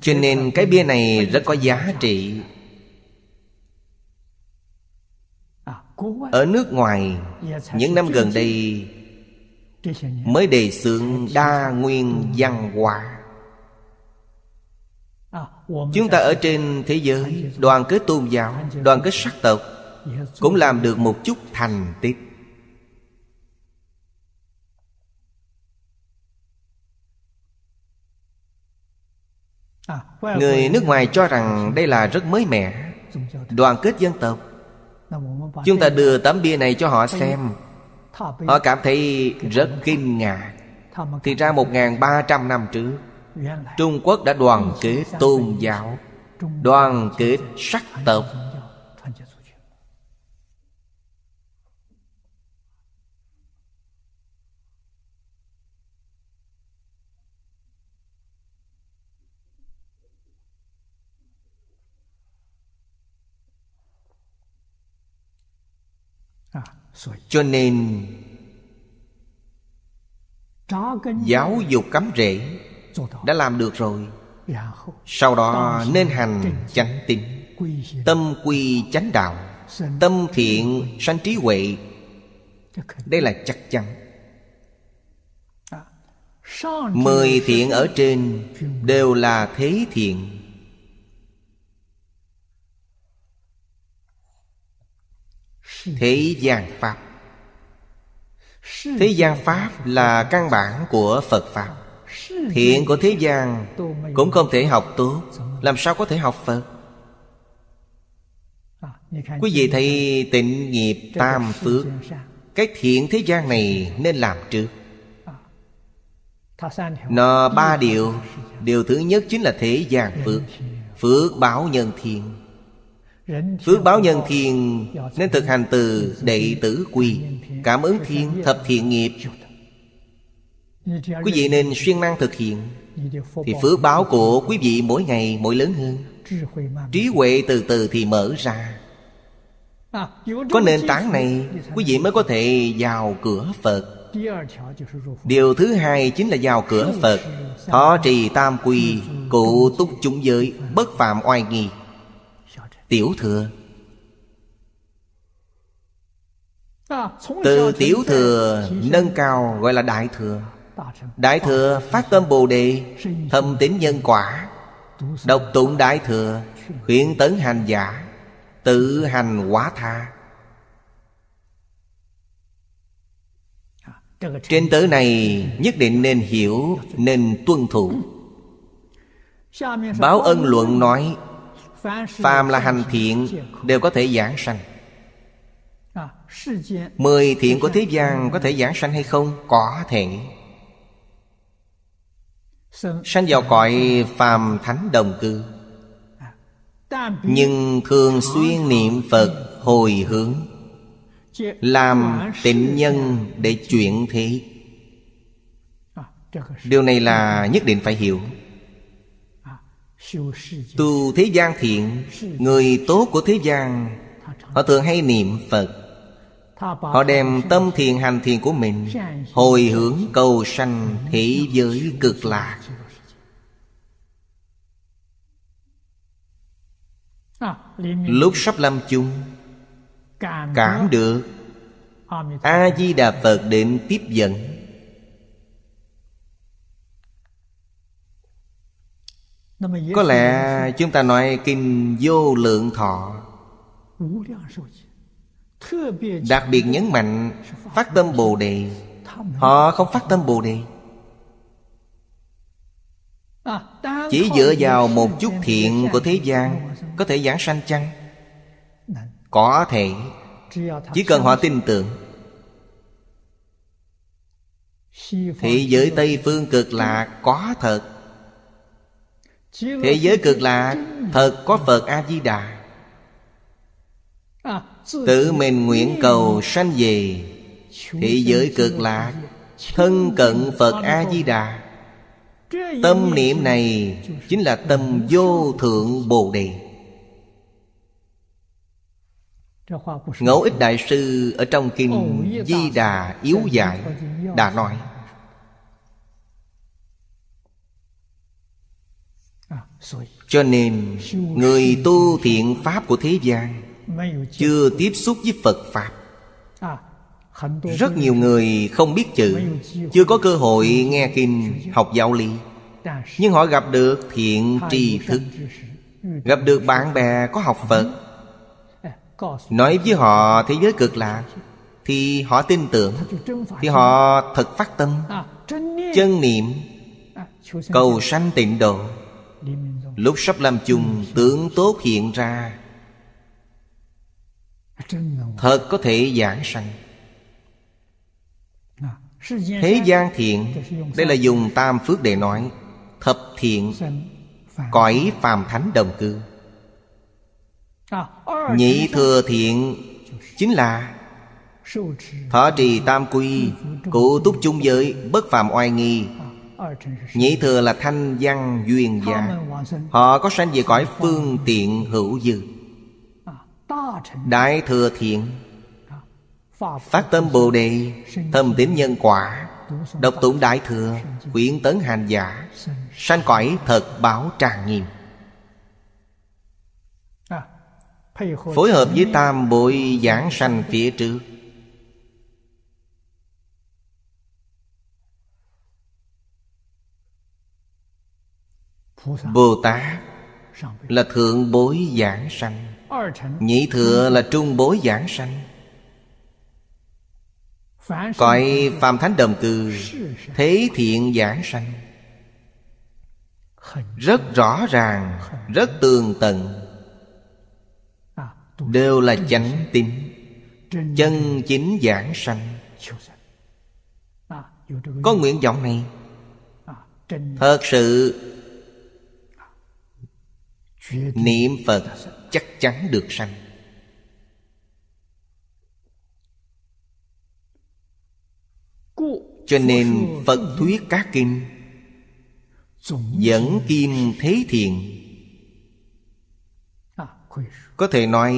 Cho nên cái bia này rất có giá trị Ở nước ngoài Những năm gần đây Mới đề xướng đa nguyên văn hóa Chúng ta ở trên thế giới Đoàn kết tôn giáo Đoàn kết sắc tộc Cũng làm được một chút thành tích À, người nước ngoài cho rằng đây là rất mới mẻ đoàn kết dân tộc chúng ta đưa tấm bia này cho họ xem họ cảm thấy rất kinh ngạc thì ra 1.300 năm trước Trung Quốc đã đoàn kết tôn giáo Đoàn kết sắc tộc cho nên giáo dục cấm rễ đã làm được rồi dạ sau đó nên hành chánh tín tâm quy chánh đạo tâm thiện sanh trí huệ đây là chắc chắn dạ. mười thiện ở trên đều là thế thiện thế gian pháp thế gian pháp là căn bản của phật pháp thiện của thế gian cũng không thể học tốt làm sao có thể học phật quý vị thấy tịnh nghiệp tam phước cái thiện thế gian này nên làm trước nó ba điều điều thứ nhất chính là thế gian phước phước báo nhân thiện Phước báo nhân thiên Nên thực hành từ đệ tử quy Cảm ứng thiên thập thiện nghiệp Quý vị nên xuyên năng thực hiện Thì phước báo của quý vị mỗi ngày mỗi lớn hơn Trí huệ từ từ thì mở ra Có nền tảng này Quý vị mới có thể vào cửa Phật Điều thứ hai chính là vào cửa Phật Thọ trì tam quy Cụ túc chúng giới Bất phạm oai nghi tiểu thừa à, từ tiểu thừa nâng cao gọi là đại thừa đại thừa phát tâm bồ đề thâm tín nhân quả độc tụng đại thừa khuyến tấn hành giả tự hành quả tha à, trên tới này nhất định nên hiểu nên tuân thủ báo ân luận nói phàm là hành thiện đều có thể giảng sanh mười thiện của thế gian có thể giảng sanh hay không có thể sanh vào cõi phàm thánh đồng cư nhưng thường xuyên niệm phật hồi hướng làm tịnh nhân để chuyển thế điều này là nhất định phải hiểu Tu thế gian thiện Người tốt của thế gian Họ thường hay niệm Phật Họ đem tâm thiền hành thiền của mình Hồi hướng cầu sanh thế giới cực lạc à, Lúc sắp lâm chung Cảm được A-di-đà Phật định tiếp dẫn có lẽ chúng ta nói kinh vô lượng thọ đặc biệt nhấn mạnh phát tâm bồ đề họ không phát tâm bồ đề chỉ dựa vào một chút thiện của thế gian có thể giảng sanh chăng có thể chỉ cần họ tin tưởng thị giới tây phương cực lạc có thật Thế giới cực lạc Thật có Phật A-di-đà Tự mình nguyện cầu sanh về Thế giới cực lạc Thân cận Phật A-di-đà Tâm niệm này Chính là tâm vô thượng Bồ Đề Ngẫu ích đại sư Ở trong kinh Di Đà Yếu Giải Đã nói cho nên người tu thiện pháp của thế gian chưa tiếp xúc với phật pháp à, rất nhiều người không biết chữ chưa có cơ hội nghe kinh học giáo lý nhưng họ gặp được thiện tri thức gặp được bạn bè có học phật nói với họ thế giới cực lạ, thì họ tin tưởng thì họ thật phát tâm à, chân niệm à, cầu sanh tịnh độ Lúc sắp làm chung tướng tốt hiện ra Thật có thể giảng sanh Thế gian thiện Đây là dùng tam phước để nói Thập thiện Cõi phàm thánh đồng cư Nhị thừa thiện Chính là Thọ trì tam quy Cụ túc chung giới Bất phàm oai nghi Nhĩ thừa là thanh văn duyên gia Họ có sanh về cõi phương tiện hữu dư à, Đại thừa thiện à, Phát tâm Bồ Đề Thâm tín nhân quả Độc tụng Đại Thừa Quyển tấn hành giả Sanh cõi thật báo tràng nghiêm à, Phối hợp với tam bội giảng sanh phía trước Bồ Tát là thượng bối giảng sanh Nhị thừa là trung bối giảng sanh Cõi phàm thánh đồng cư Thế thiện giảng sanh Rất rõ ràng Rất tường tận à, Đều là chánh tín Chân chính giảng sanh à, Có nguyện vọng này à, Thật sự niệm phật chắc chắn được sanh cho nên phật thuyết các kinh dẫn kim thế thiện à, có thể nói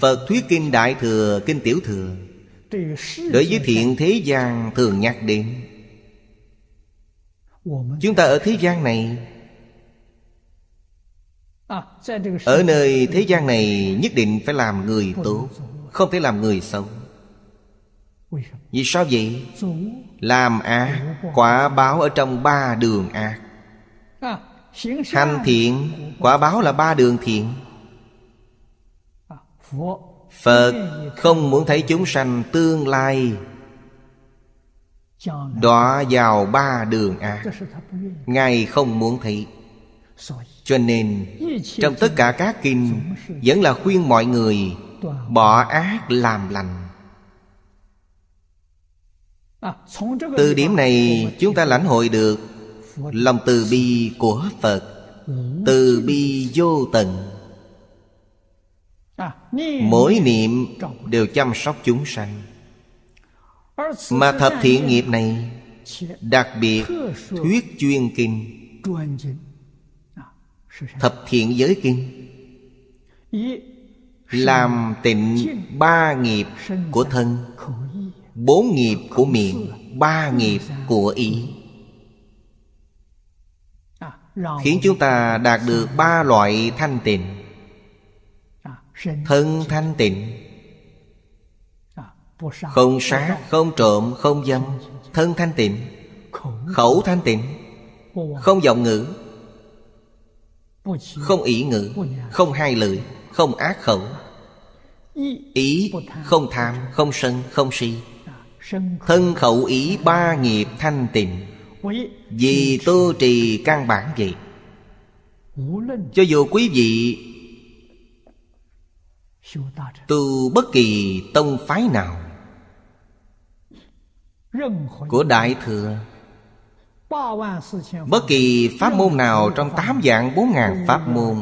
phật thuyết kinh đại thừa kinh tiểu thừa đối với thiện thế gian thường nhắc đến chúng ta ở thế gian này ở nơi thế gian này nhất định phải làm người tốt không thể làm người xấu vì sao vậy làm ác quả báo ở trong ba đường ác à, hành thiện quả báo là ba đường thiện à, phật không muốn thấy chúng sanh tương lai đọa vào ba đường ác ngài không muốn thấy cho nên trong tất cả các kinh vẫn là khuyên mọi người bỏ ác làm lành à, từ điểm này chúng ta lãnh hội được lòng từ bi của phật ừ. từ bi vô tận à, mỗi niệm đều chăm sóc chúng sanh mà thập thiện nghiệp này đặc biệt thuyết chuyên kinh Thập thiện giới kinh Làm tịnh ba nghiệp của thân Bốn nghiệp của miệng Ba nghiệp của ý Khiến chúng ta đạt được ba loại thanh tịnh Thân thanh tịnh Không sát, không trộm, không dâm Thân thanh tịnh Khẩu thanh tịnh Không giọng ngữ không ý ngữ Không hai lưỡi Không ác khẩu Ý không tham Không sân Không si à, Thân khẩu ý ba nghiệp thanh tịnh Vì tu trì căn bản gì? Cho dù quý vị từ bất kỳ tông phái nào Của Đại Thừa Bất kỳ pháp môn nào trong tám dạng bốn ngàn pháp môn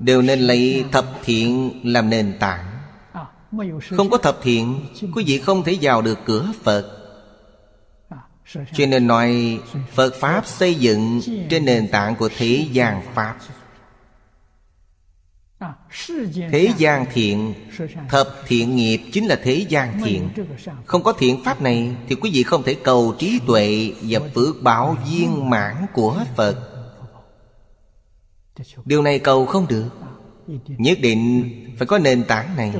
Đều nên lấy thập thiện làm nền tảng Không có thập thiện Quý vị không thể vào được cửa Phật Cho nên nói Phật Pháp xây dựng trên nền tảng của thế gian Pháp Thế gian thiện Thập thiện nghiệp chính là thế gian thiện Không có thiện pháp này Thì quý vị không thể cầu trí tuệ Và phước bảo viên mãn của Phật Điều này cầu không được Nhất định phải có nền tảng này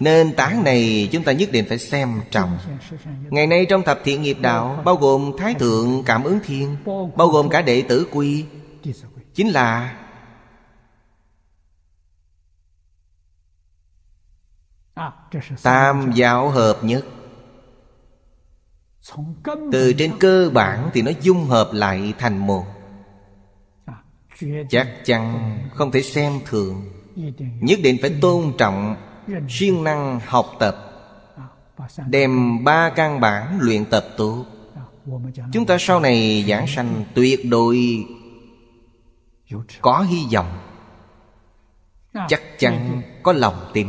Nền tảng này chúng ta nhất định phải xem trọng Ngày nay trong thập thiện nghiệp đạo Bao gồm Thái Thượng Cảm ứng Thiên Bao gồm cả đệ tử quy Chính là tam giáo hợp nhất từ trên cơ bản thì nó dung hợp lại thành một chắc chắn không thể xem thường nhất định phải tôn trọng siêng năng học tập đem ba căn bản luyện tập tốt chúng ta sau này giảng sanh tuyệt đối có hy vọng chắc chắn có lòng tin